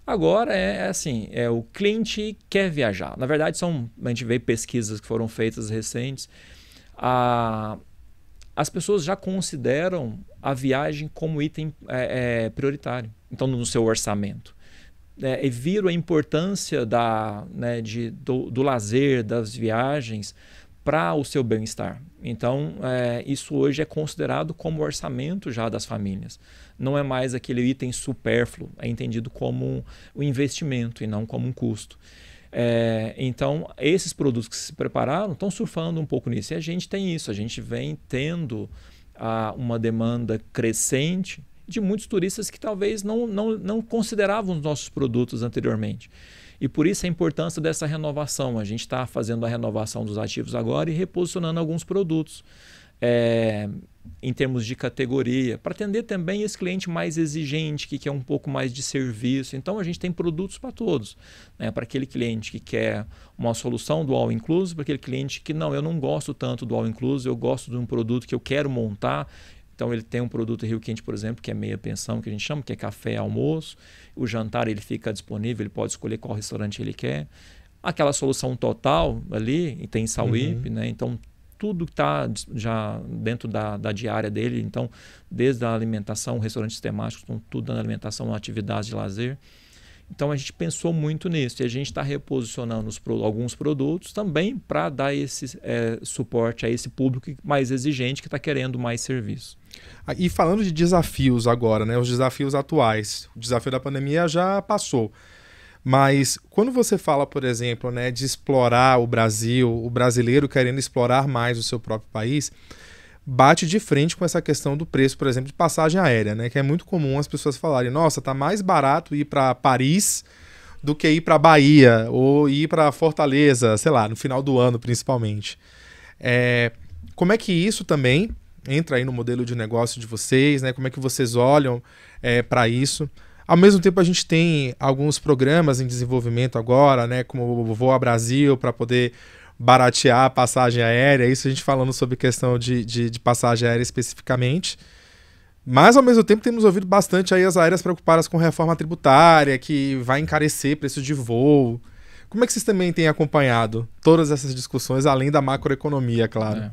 Agora é, é assim, é o cliente quer viajar. Na verdade, são, a gente vê pesquisas que foram feitas recentes. A, as pessoas já consideram a viagem como item é, é, prioritário, então no seu orçamento é, e viram a importância da, né, de, do, do lazer, das viagens para o seu bem-estar. Então, é, isso hoje é considerado como orçamento já das famílias. Não é mais aquele item supérfluo, é entendido como um investimento e não como um custo. É, então, esses produtos que se prepararam estão surfando um pouco nisso. E a gente tem isso, a gente vem tendo a, ah, uma demanda crescente de muitos turistas que talvez não, não, não consideravam os nossos produtos anteriormente. E por isso a importância dessa renovação. A gente está fazendo a renovação dos ativos agora e reposicionando alguns produtos. É, em termos de categoria, para atender também esse cliente mais exigente, que quer um pouco mais de serviço. Então, a gente tem produtos para todos. Né? Para aquele cliente que quer uma solução do All Inclusive, para aquele cliente que não, eu não gosto tanto do All Inclusive, eu gosto de um produto que eu quero montar, então ele tem um produto Rio Quente, por exemplo, que é meia pensão, que a gente chama, que é café almoço. O jantar ele fica disponível, ele pode escolher qual restaurante ele quer. Aquela solução total ali, e tem Sauípe, uhum. né? Então tudo está já dentro da, da, diária dele. Então, desde a alimentação, restaurantes temáticos, estão tudo na alimentação, atividades de lazer. Então, a gente pensou muito nisso e a gente está reposicionando os, alguns produtos também para dar esse é, suporte a esse público mais exigente que está querendo mais serviço. Ah, e falando de desafios agora, né? Os desafios atuais. O desafio da pandemia já passou. Mas quando você fala, por exemplo, né, de explorar o Brasil, o brasileiro querendo explorar mais o seu próprio país, bate de frente com essa questão do preço, por exemplo, de passagem aérea, né? Que é muito comum as pessoas falarem: "Nossa, tá mais barato ir para Paris do que ir para Bahia ou ir para Fortaleza, sei lá, no final do ano, principalmente". É, como é que isso também entra aí no modelo de negócio de vocês, né? Como é que vocês olham é, para isso? Ao mesmo tempo, a gente tem alguns programas em desenvolvimento agora, né? Como o Voa Brasil, para poder baratear a passagem aérea. Isso a gente falando sobre questão de, de, de passagem aérea especificamente. Mas, ao mesmo tempo, temos ouvido bastante aí as aéreas preocupadas com reforma tributária, que vai encarecer preço de voo. Como é que vocês também têm acompanhado todas essas discussões, além da macroeconomia, claro? É.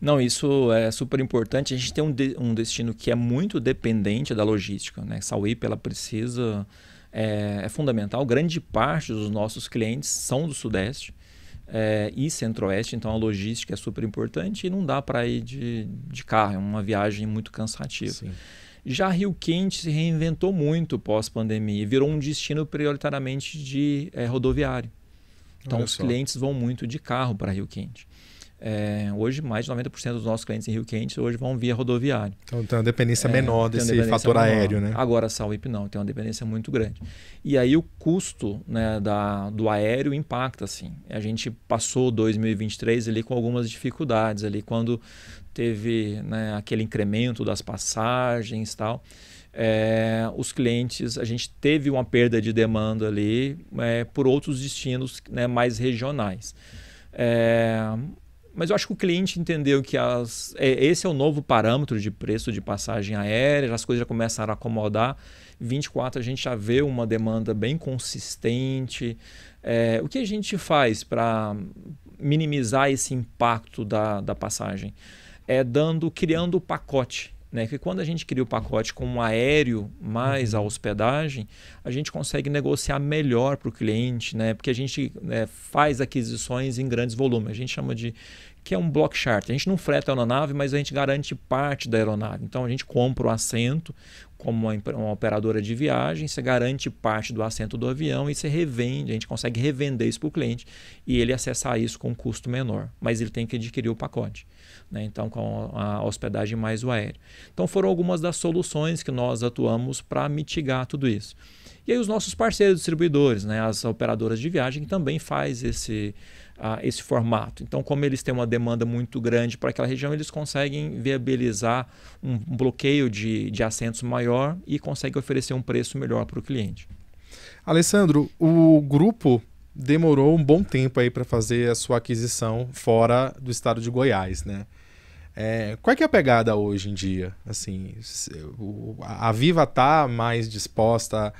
Não, isso é super importante. A gente tem um, de, um destino que é muito dependente da logística. Né? Sauípe, ela precisa... É, é, fundamental. Grande parte dos nossos clientes são do Sudeste é, e Centro-Oeste, então a logística é super importante e não dá para ir de, de carro, é uma viagem muito cansativa. Sim. Já Rio Quente se reinventou muito pós-pandemia e virou um destino prioritariamente de é, rodoviário. Então os clientes vão muito de carro para Rio Quente. É, hoje, mais de 90% dos nossos clientes em Rio Quente hoje vão via rodoviário. Então tem uma dependência é, menor desse dependência fator menor. aéreo, né? Agora, a Salip não, tem uma dependência muito grande. E aí o custo né, da, do aéreo impacta, assim. A gente passou 2023 ali com algumas dificuldades, ali quando teve né, aquele incremento das passagens e tal. É, os clientes, a gente teve uma perda de demanda ali é, por outros destinos né, mais regionais. É, mas eu acho que o cliente entendeu que as, é, esse é o novo parâmetro de preço de passagem aérea, as coisas já começaram a acomodar. 24 a gente já vê uma demanda bem consistente. É, o que a gente faz para minimizar esse impacto da, da passagem? É dando, criando o pacote. Né? Que quando a gente cria o pacote com um aéreo mais a uhum. hospedagem, a gente consegue negociar melhor para o cliente, né? porque a gente né, faz aquisições em grandes volumes. A gente chama de que é um block charter. A gente não freta a aeronave, mas a gente garante parte da aeronave. Então a gente compra o assento, como uma, uma, operadora de viagem, você garante parte do assento do avião e você revende, a gente consegue revender isso para o cliente e ele acessar isso com um custo menor, mas ele tem que adquirir o pacote, né? então com a hospedagem mais o aéreo. Então foram algumas das soluções que nós atuamos para mitigar tudo isso. E aí os nossos parceiros distribuidores, né? as operadoras de viagem também faz esse ah, esse formato. Então, como eles têm uma demanda muito grande para aquela região, eles conseguem viabilizar um bloqueio de, de assentos maior e conseguem oferecer um preço melhor para o cliente. Alessandro, o grupo demorou um bom tempo aí para fazer a sua aquisição fora do estado de Goiás, né? É, qual é, que é a pegada hoje em dia? Assim, a Viva tá mais disposta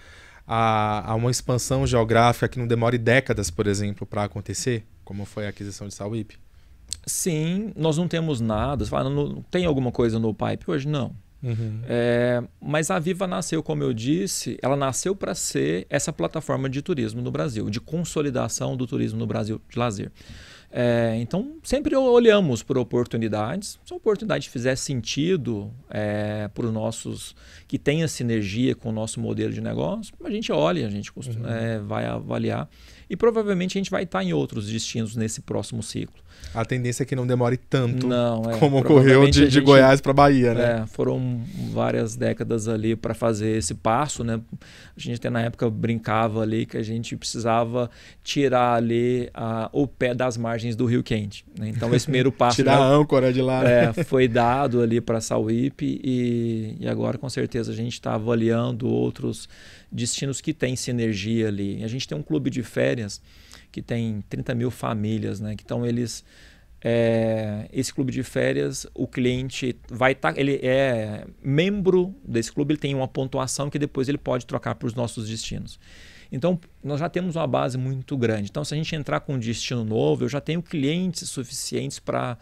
a, a uma expansão geográfica que não demore décadas, por exemplo, para acontecer? como foi a aquisição de Sawip? Sim, nós não temos nada. Você fala, não, tem alguma coisa no pipe hoje? Não. Uhum. É, mas a Viva nasceu, como eu disse, ela nasceu para ser essa plataforma de turismo no Brasil, de consolidação do turismo no Brasil de lazer. É, então, sempre olhamos por oportunidades. Se a oportunidade fizer sentido é, para os nossos, que tenha sinergia com o nosso modelo de negócio, a gente olha, a gente uhum. é, vai avaliar. E provavelmente a gente vai estar em outros destinos nesse próximo ciclo. A tendência é que não demore tanto não, é, como ocorreu de, de Goiás para Bahia, né? É, foram várias décadas ali para fazer esse passo, né? A gente até na época brincava ali que a gente precisava tirar ali a, o pé das margens do Rio Quente. Né? Então esse primeiro passo tirar né? a âncora de lá. Né? É, foi dado ali para Sauípe e, e agora com certeza a gente está avaliando outros destinos que têm sinergia ali. A gente tem um clube de férias que tem 30 mil famílias, né? Então eles é, esse clube de férias, o cliente vai estar, tá, ele é membro desse clube, ele tem uma pontuação que depois ele pode trocar para os nossos destinos. Então, nós já temos uma base muito grande. Então, se a gente entrar com um destino novo, eu já tenho clientes suficientes para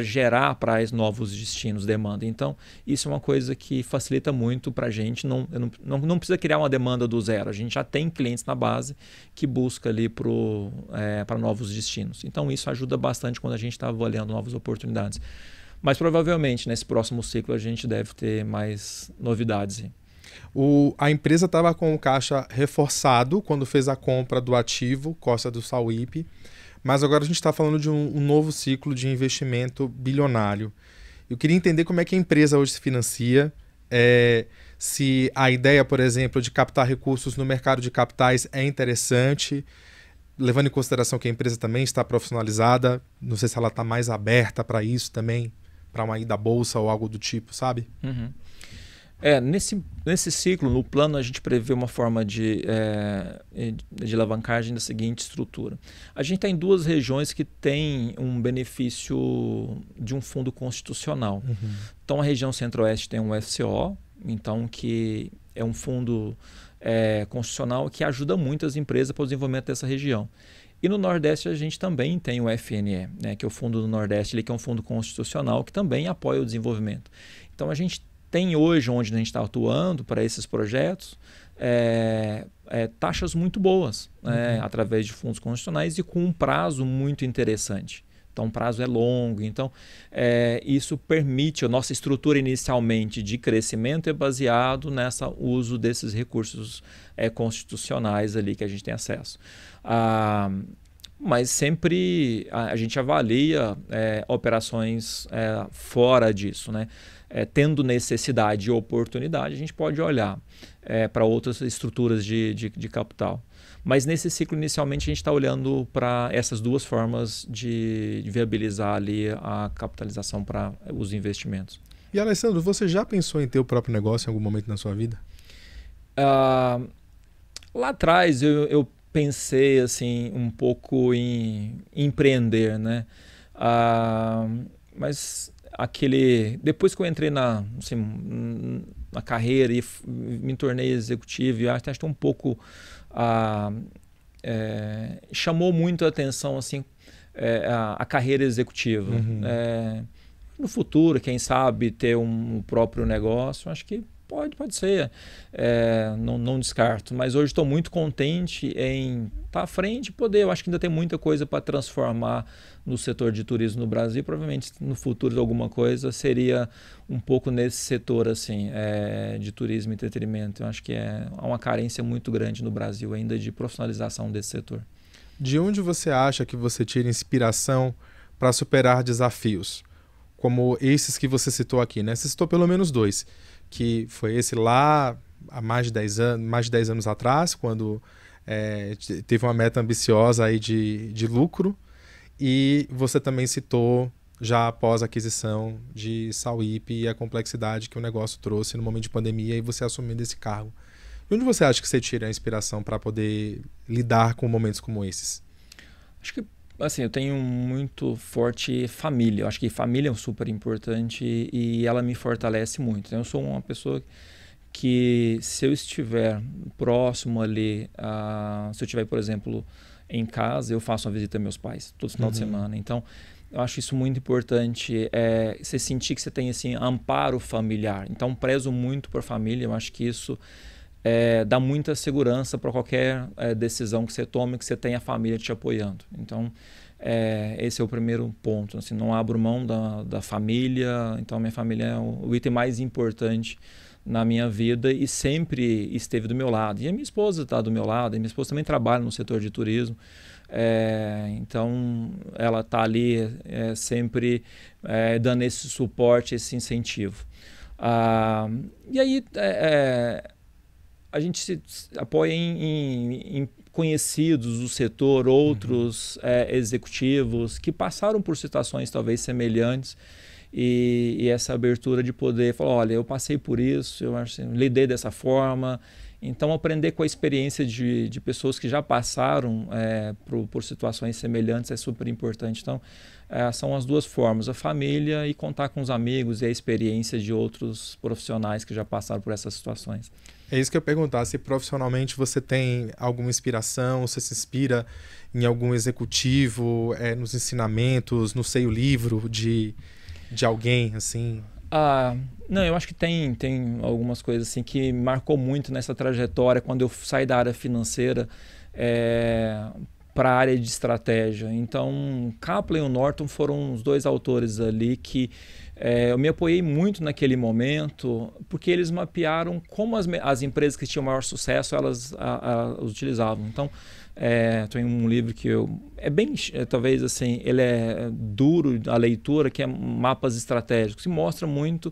gerar para novos destinos demanda. Então, isso é uma coisa que facilita muito para a gente. Não, não, não, não, precisa criar uma demanda do zero. A gente já tem clientes na base que busca ali para é, novos destinos. Então, isso ajuda bastante quando a gente está avaliando novas oportunidades. Mas provavelmente nesse próximo ciclo a gente deve ter mais novidades. O, a empresa estava com o caixa reforçado quando fez a compra do ativo Costa do Sauípe, mas agora a gente está falando de um, um, novo ciclo de investimento bilionário. Eu queria entender como é que a empresa hoje se financia, é, se a ideia, por exemplo, de captar recursos no mercado de capitais é interessante, levando em consideração que a empresa também está profissionalizada, não sei se ela está mais aberta para isso também, para uma ida à bolsa ou algo do tipo, sabe? Uhum. É, nesse, nesse ciclo, no plano, a gente prevê uma forma de, é, de alavancagem da seguinte estrutura. A gente está em duas regiões que tem um benefício de um fundo constitucional. Uhum. Então, a região centro-oeste tem um FCO, então que é um fundo é, constitucional que ajuda muito as empresas para o desenvolvimento dessa região. E no Nordeste a gente também tem o FNE, né, que é o Fundo do Nordeste, ele, que é um fundo constitucional que também apoia o desenvolvimento. Então a gente tem hoje, onde a gente está atuando para esses projetos, é, é, taxas muito boas né, uhum. é, através de fundos constitucionais e com um prazo muito interessante. Então, o prazo é longo. Então, é, isso permite, a nossa estrutura inicialmente de crescimento é baseado nessa uso desses recursos é, constitucionais ali que a gente tem acesso. Ah, mas sempre a, a gente avalia é, operações fora disso, né? é, tendo necessidade e oportunidade, a gente pode olhar é, para outras estruturas de, de, de, capital. Mas nesse ciclo, inicialmente, a gente está olhando para essas duas formas de, viabilizar ali a capitalização para os investimentos. E, Alessandro, você já pensou em ter o próprio negócio em algum momento na sua vida? Uh, lá atrás, eu, eu pensei assim um pouco em empreender, né? Uh, mas aquele. Depois que eu entrei na, assim, hum, na carreira e me tornei executivo, e acho, que que um pouco. é, chamou muito a atenção assim, é, a, a, carreira executiva. Uhum. É, no futuro, quem sabe ter um próprio negócio, acho que Pode, pode ser. É, não, não, descarto. Mas hoje estou muito contente em estar tá à frente e poder. Eu acho que ainda tem muita coisa para transformar no setor de turismo no Brasil. Provavelmente no futuro alguma coisa seria um pouco nesse setor assim é, de turismo e entretenimento. Eu acho que é, há uma carência muito grande no Brasil ainda de profissionalização desse setor. De onde você acha que você tira inspiração para superar desafios? Como esses que você citou aqui, né? Você citou pelo menos dois que foi esse lá há mais de 10 anos, mais de 10 anos atrás, quando é, teve uma meta ambiciosa aí de, de lucro. E você também citou já após a aquisição de Sauip e a complexidade que o negócio trouxe no momento de pandemia e você assumindo esse cargo. De onde você acha que você tira a inspiração para poder lidar com momentos como esses? Acho que Assim, eu tenho muito forte família. Eu acho que família é um super importante e ela me fortalece muito. Né? Eu sou uma pessoa que, se eu estiver próximo ali, ah, se eu estiver, por exemplo, em casa, eu faço uma visita aos meus pais todo final uhum. de semana. Então, eu acho isso muito importante. É, você sentir que você tem, assim, amparo familiar. Então, prezo muito por família. Eu acho que isso é, dá muita segurança para qualquer é, decisão que você tome, que você tenha a família te apoiando. Então, é, esse é o primeiro ponto. Assim, não abro mão da, da família. Então, minha família é o, o, item mais importante na minha vida e sempre esteve do meu lado. E a minha esposa está do meu lado. E minha esposa também trabalha no setor de turismo. É, então, ela está ali é, sempre é, dando esse suporte, esse incentivo. Ah, e aí, é, é, a gente se apoia em, em, em conhecidos do setor, outros uhum. é, executivos que passaram por situações talvez semelhantes. E, e, essa abertura de poder falar, olha, eu passei por isso, eu assim, lidei dessa forma. Então, aprender com a experiência de, de pessoas que já passaram é, por, por, situações semelhantes é super importante. Então, é, são as duas formas, a família e contar com os amigos e a experiência de outros profissionais que já passaram por essas situações. É isso que eu perguntar, se profissionalmente você tem alguma inspiração, você se inspira em algum executivo, é, nos ensinamentos, no sei o livro de, de alguém, assim? Ah, não, eu acho que tem, tem algumas coisas assim que marcou muito nessa trajetória quando eu saí da área financeira é, para a área de estratégia. Então, Kaplan e o Norton foram os dois autores ali que é, eu me apoiei muito naquele momento, porque eles mapearam como as, as empresas que tinham maior sucesso elas a, a, utilizavam. Então, é, tem um livro que eu. É bem. É, talvez assim, ele é duro a leitura, que é Mapas Estratégicos, e mostra muito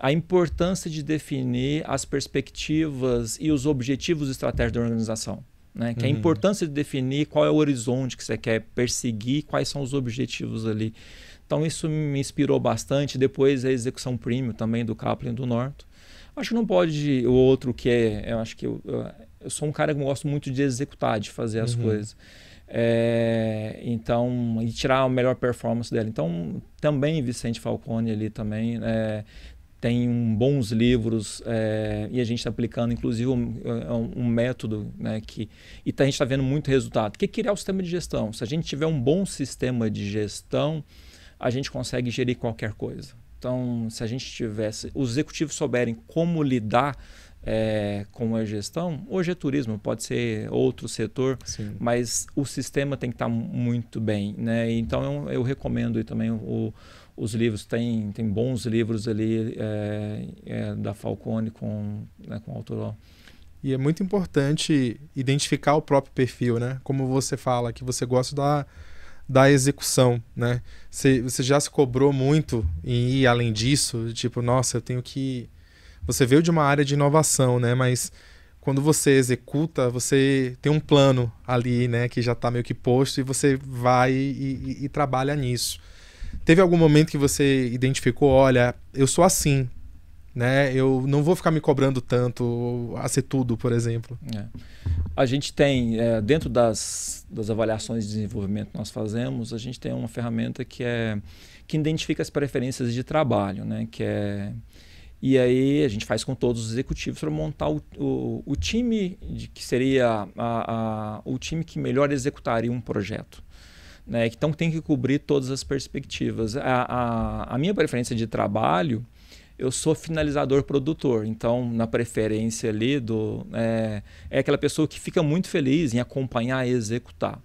a importância de definir as perspectivas e os objetivos estratégicos da organização. Né? Que é uhum. a importância de definir qual é o horizonte que você quer perseguir, quais são os objetivos ali. Então isso me inspirou bastante. Depois a execução premium também do Kaplan do Norton. Acho que não pode o outro que é. Eu acho que eu, eu sou um cara que gosto muito de executar, de fazer as uhum. coisas. É, então, e tirar a melhor performance dela. Então, também Vicente Falcone ali também é, tem um, bons livros é, e a gente está aplicando, inclusive, é, um, um, método né, que e tá, a gente está vendo muito resultado. O que, é criar o sistema de gestão? Se a gente tiver um bom sistema de gestão, a gente consegue gerir qualquer coisa. Então, se a gente tivesse, os executivos souberem como lidar é, com a gestão, hoje é turismo, pode ser outro setor, Sim. mas o sistema tem que estar tá muito bem. Né? Então, eu, eu recomendo também o, os livros, tem, tem bons livros ali é, é, da Falcone com, né, com o autor. E é muito importante identificar o próprio perfil, né? Como você fala, que você gosta da da execução, né? Você, você já se cobrou muito em ir além disso? Tipo, nossa, eu tenho que... Você veio de uma área de inovação, né? Mas quando você executa, você tem um plano ali, né? Que já está meio que posto e você vai e, e, e trabalha nisso. Teve algum momento que você identificou, olha, eu sou assim, né? Eu não vou ficar me cobrando tanto a ser tudo, por exemplo. É. A gente tem, é, dentro das, das avaliações de desenvolvimento que nós fazemos, a gente tem uma ferramenta que é que identifica as preferências de trabalho, né? Que é, e aí a gente faz com todos os executivos para montar o, o, o time de, que seria a, a, o time que melhor executaria um projeto. Né? Então tem que cobrir todas as perspectivas. A, a, a minha preferência de trabalho eu sou finalizador produtor. Então, na preferência ali do. É, é aquela pessoa que fica muito feliz em acompanhar e executar.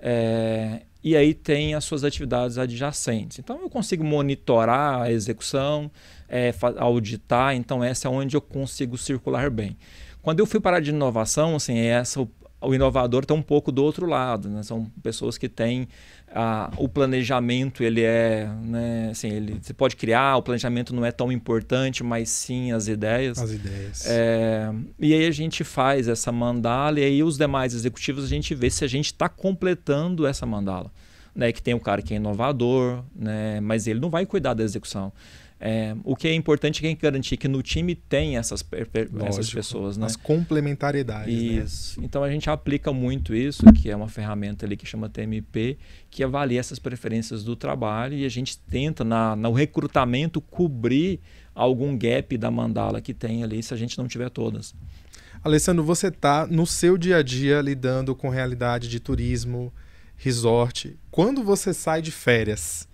É, e aí tem as suas atividades adjacentes. Então eu consigo monitorar a execução, é, auditar, então essa é onde eu consigo circular bem. Quando eu fui parar de inovação, assim, é essa, o, o inovador está um pouco do outro lado, né? são pessoas que têm a, o planejamento ele é, né, assim, ele, você pode criar, o planejamento não é tão importante, mas sim as ideias. As ideias. É, e aí a gente faz essa mandala e aí os demais executivos a gente vê se a gente está completando essa mandala. Né, que tem o cara que é inovador, né, mas ele não vai cuidar da execução. É, o que é importante é garantir que no time tem essas, Lógico, essas pessoas. Né? As complementariedades. Né? Isso. Né? Então a gente aplica muito isso, que é uma ferramenta ali que chama TMP, que avalia essas preferências do trabalho e a gente tenta, na, no recrutamento, cobrir algum gap da mandala que tem ali, se a gente não tiver todas. Alessandro, você está no seu dia a dia lidando com realidade de turismo, resort. Quando você sai de férias,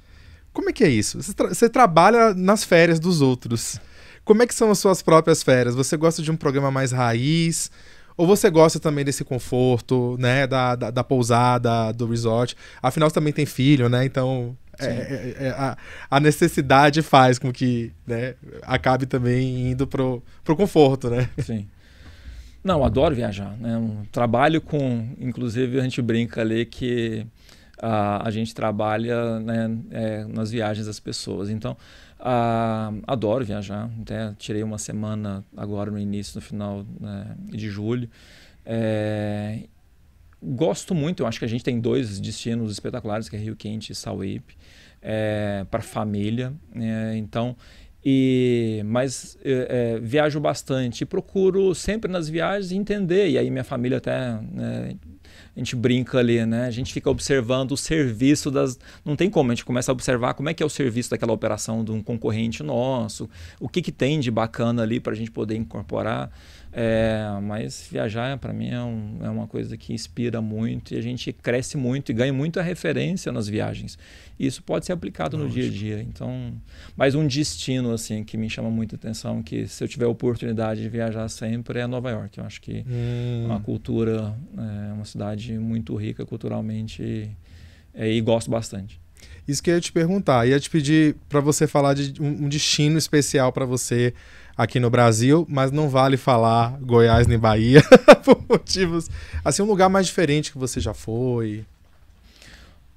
como é que é isso? Você, tra você trabalha nas férias dos outros. Como é que são as suas próprias férias? Você gosta de um programa mais raiz? Ou você gosta também desse conforto, né? Da, da, da pousada, do resort. Afinal, você também tem filho, né? Então, é, é, é, a, a, necessidade faz com que né, acabe também indo pro, pro conforto, né? Sim. Não, adoro viajar. Né? Um trabalho com. Inclusive, a gente brinca ali que a, a gente trabalha né, é, nas viagens das pessoas. Então, a, adoro viajar. Até tirei uma semana agora no início, no final né, de julho. É, gosto muito. Eu acho que a gente tem dois destinos espetaculares, que é Rio Quente e Sauípe, é, para família. É, então, e mas é, é viajo bastante e procuro sempre nas viagens entender. E aí minha família até né, a gente brinca ali, né? A gente fica observando o serviço das. Não tem como, a gente começa a observar como é que é o serviço daquela operação de um concorrente nosso, o que, que tem de bacana ali para a gente poder incorporar. É, mas viajar, para mim, é, um, é uma coisa que inspira muito e a gente cresce muito e ganha muito a referência nas viagens. Isso pode ser aplicado no dia a dia. Então, mas um destino assim que me chama muita atenção, que se eu tiver oportunidade de viajar sempre é Nova York. Eu acho que hum. é uma hum. cultura, é uma cidade muito rica culturalmente é, e gosto bastante. Isso que eu ia te perguntar, ia te pedir para você falar de um, um destino especial para você aqui no Brasil, mas não vale falar Goiás nem Bahia por motivos. Assim, um lugar mais diferente que você já foi.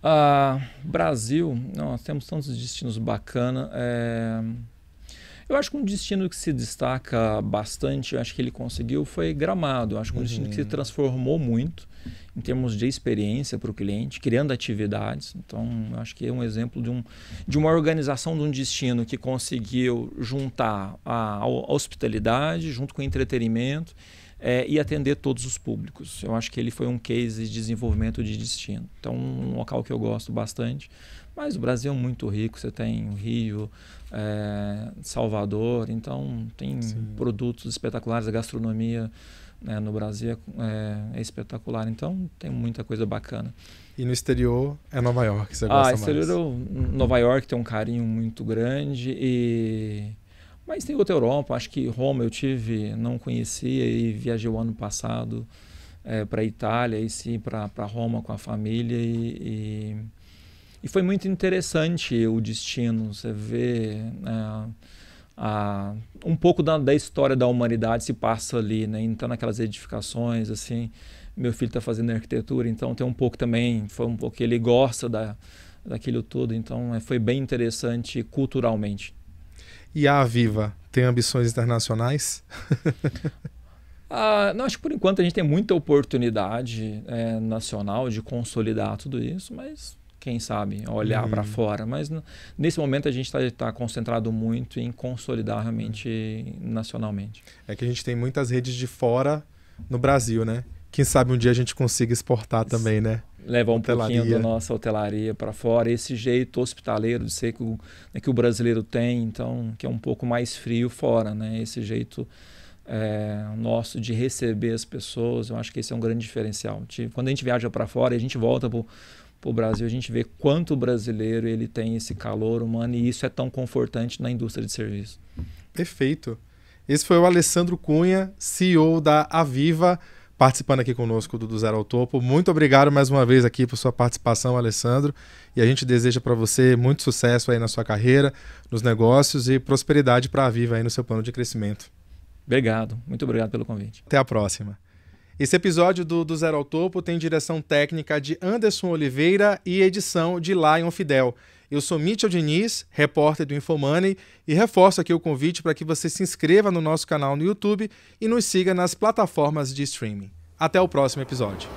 Ah, Brasil, nós temos tantos destinos bacana. É... Eu acho que um destino que se destaca bastante, eu acho que ele conseguiu, foi Gramado. Eu acho que é um uhum. destino que se uhum. transformou muito em termos de experiência para o cliente, criando atividades. Então, acho que é um exemplo de, um, de uma organização de um destino que conseguiu juntar a, a hospitalidade junto com o entretenimento é, e atender todos os públicos. Eu acho que ele foi um case de desenvolvimento de destino. Então, um local que eu gosto bastante. Mas o Brasil é muito rico, você tem Rio, é, Salvador, então tem Sim. produtos espetaculares, a gastronomia né, no Brasil é, é, espetacular, então tem muita coisa bacana. E no exterior é Nova York, você ah, gosta ah, exterior, mais? exterior, Nova York tem um carinho muito grande e mas tem outra Europa, acho que Roma eu tive, não conhecia e viajei o ano passado é, para Itália e sim para Roma com a família e, e, e, foi muito interessante o destino, você vê é, a, um pouco da, da, história da humanidade se passa ali, né? então naquelas edificações assim, meu filho está fazendo arquitetura, então tem um pouco também, foi um pouco ele gosta da, daquilo tudo, então é, foi bem interessante culturalmente. E a Aviva tem ambições internacionais? ah, não, acho que por enquanto a gente tem muita oportunidade é, nacional de consolidar tudo isso, mas quem sabe olhar uhum. para fora. Mas nesse momento a gente está tá concentrado muito em consolidar realmente nacionalmente. É que a gente tem muitas redes de fora no Brasil, né? Quem sabe um dia a gente consiga exportar também, né? levar um hotelaria. pouquinho da nossa hotelaria para fora, esse jeito hospitaleiro de ser que o, né, que o, brasileiro tem, então, que é um pouco mais frio fora, né? Esse jeito é, nosso de receber as pessoas, eu acho que esse é um grande diferencial. quando a gente viaja para fora e a gente volta para o Brasil, a gente vê quanto o brasileiro ele tem esse calor humano e isso é tão confortante na indústria de serviço. Perfeito. Esse foi o Alessandro Cunha, CEO da Aviva participando aqui conosco do, do Zero ao Topo. Muito obrigado mais uma vez aqui por sua participação, Alessandro. E a gente deseja para você muito sucesso aí na sua carreira, nos negócios e prosperidade para a Viva aí no seu plano de crescimento. Obrigado, muito obrigado pelo convite. Até a próxima. Esse episódio do, do Zero ao Topo tem direção técnica de Anderson Oliveira e edição de Lion Fidel. Eu sou Mitchell Diniz, repórter do Infomoney, e reforço aqui o convite para que você se inscreva no nosso canal no YouTube e nos siga nas plataformas de streaming. Até o próximo episódio.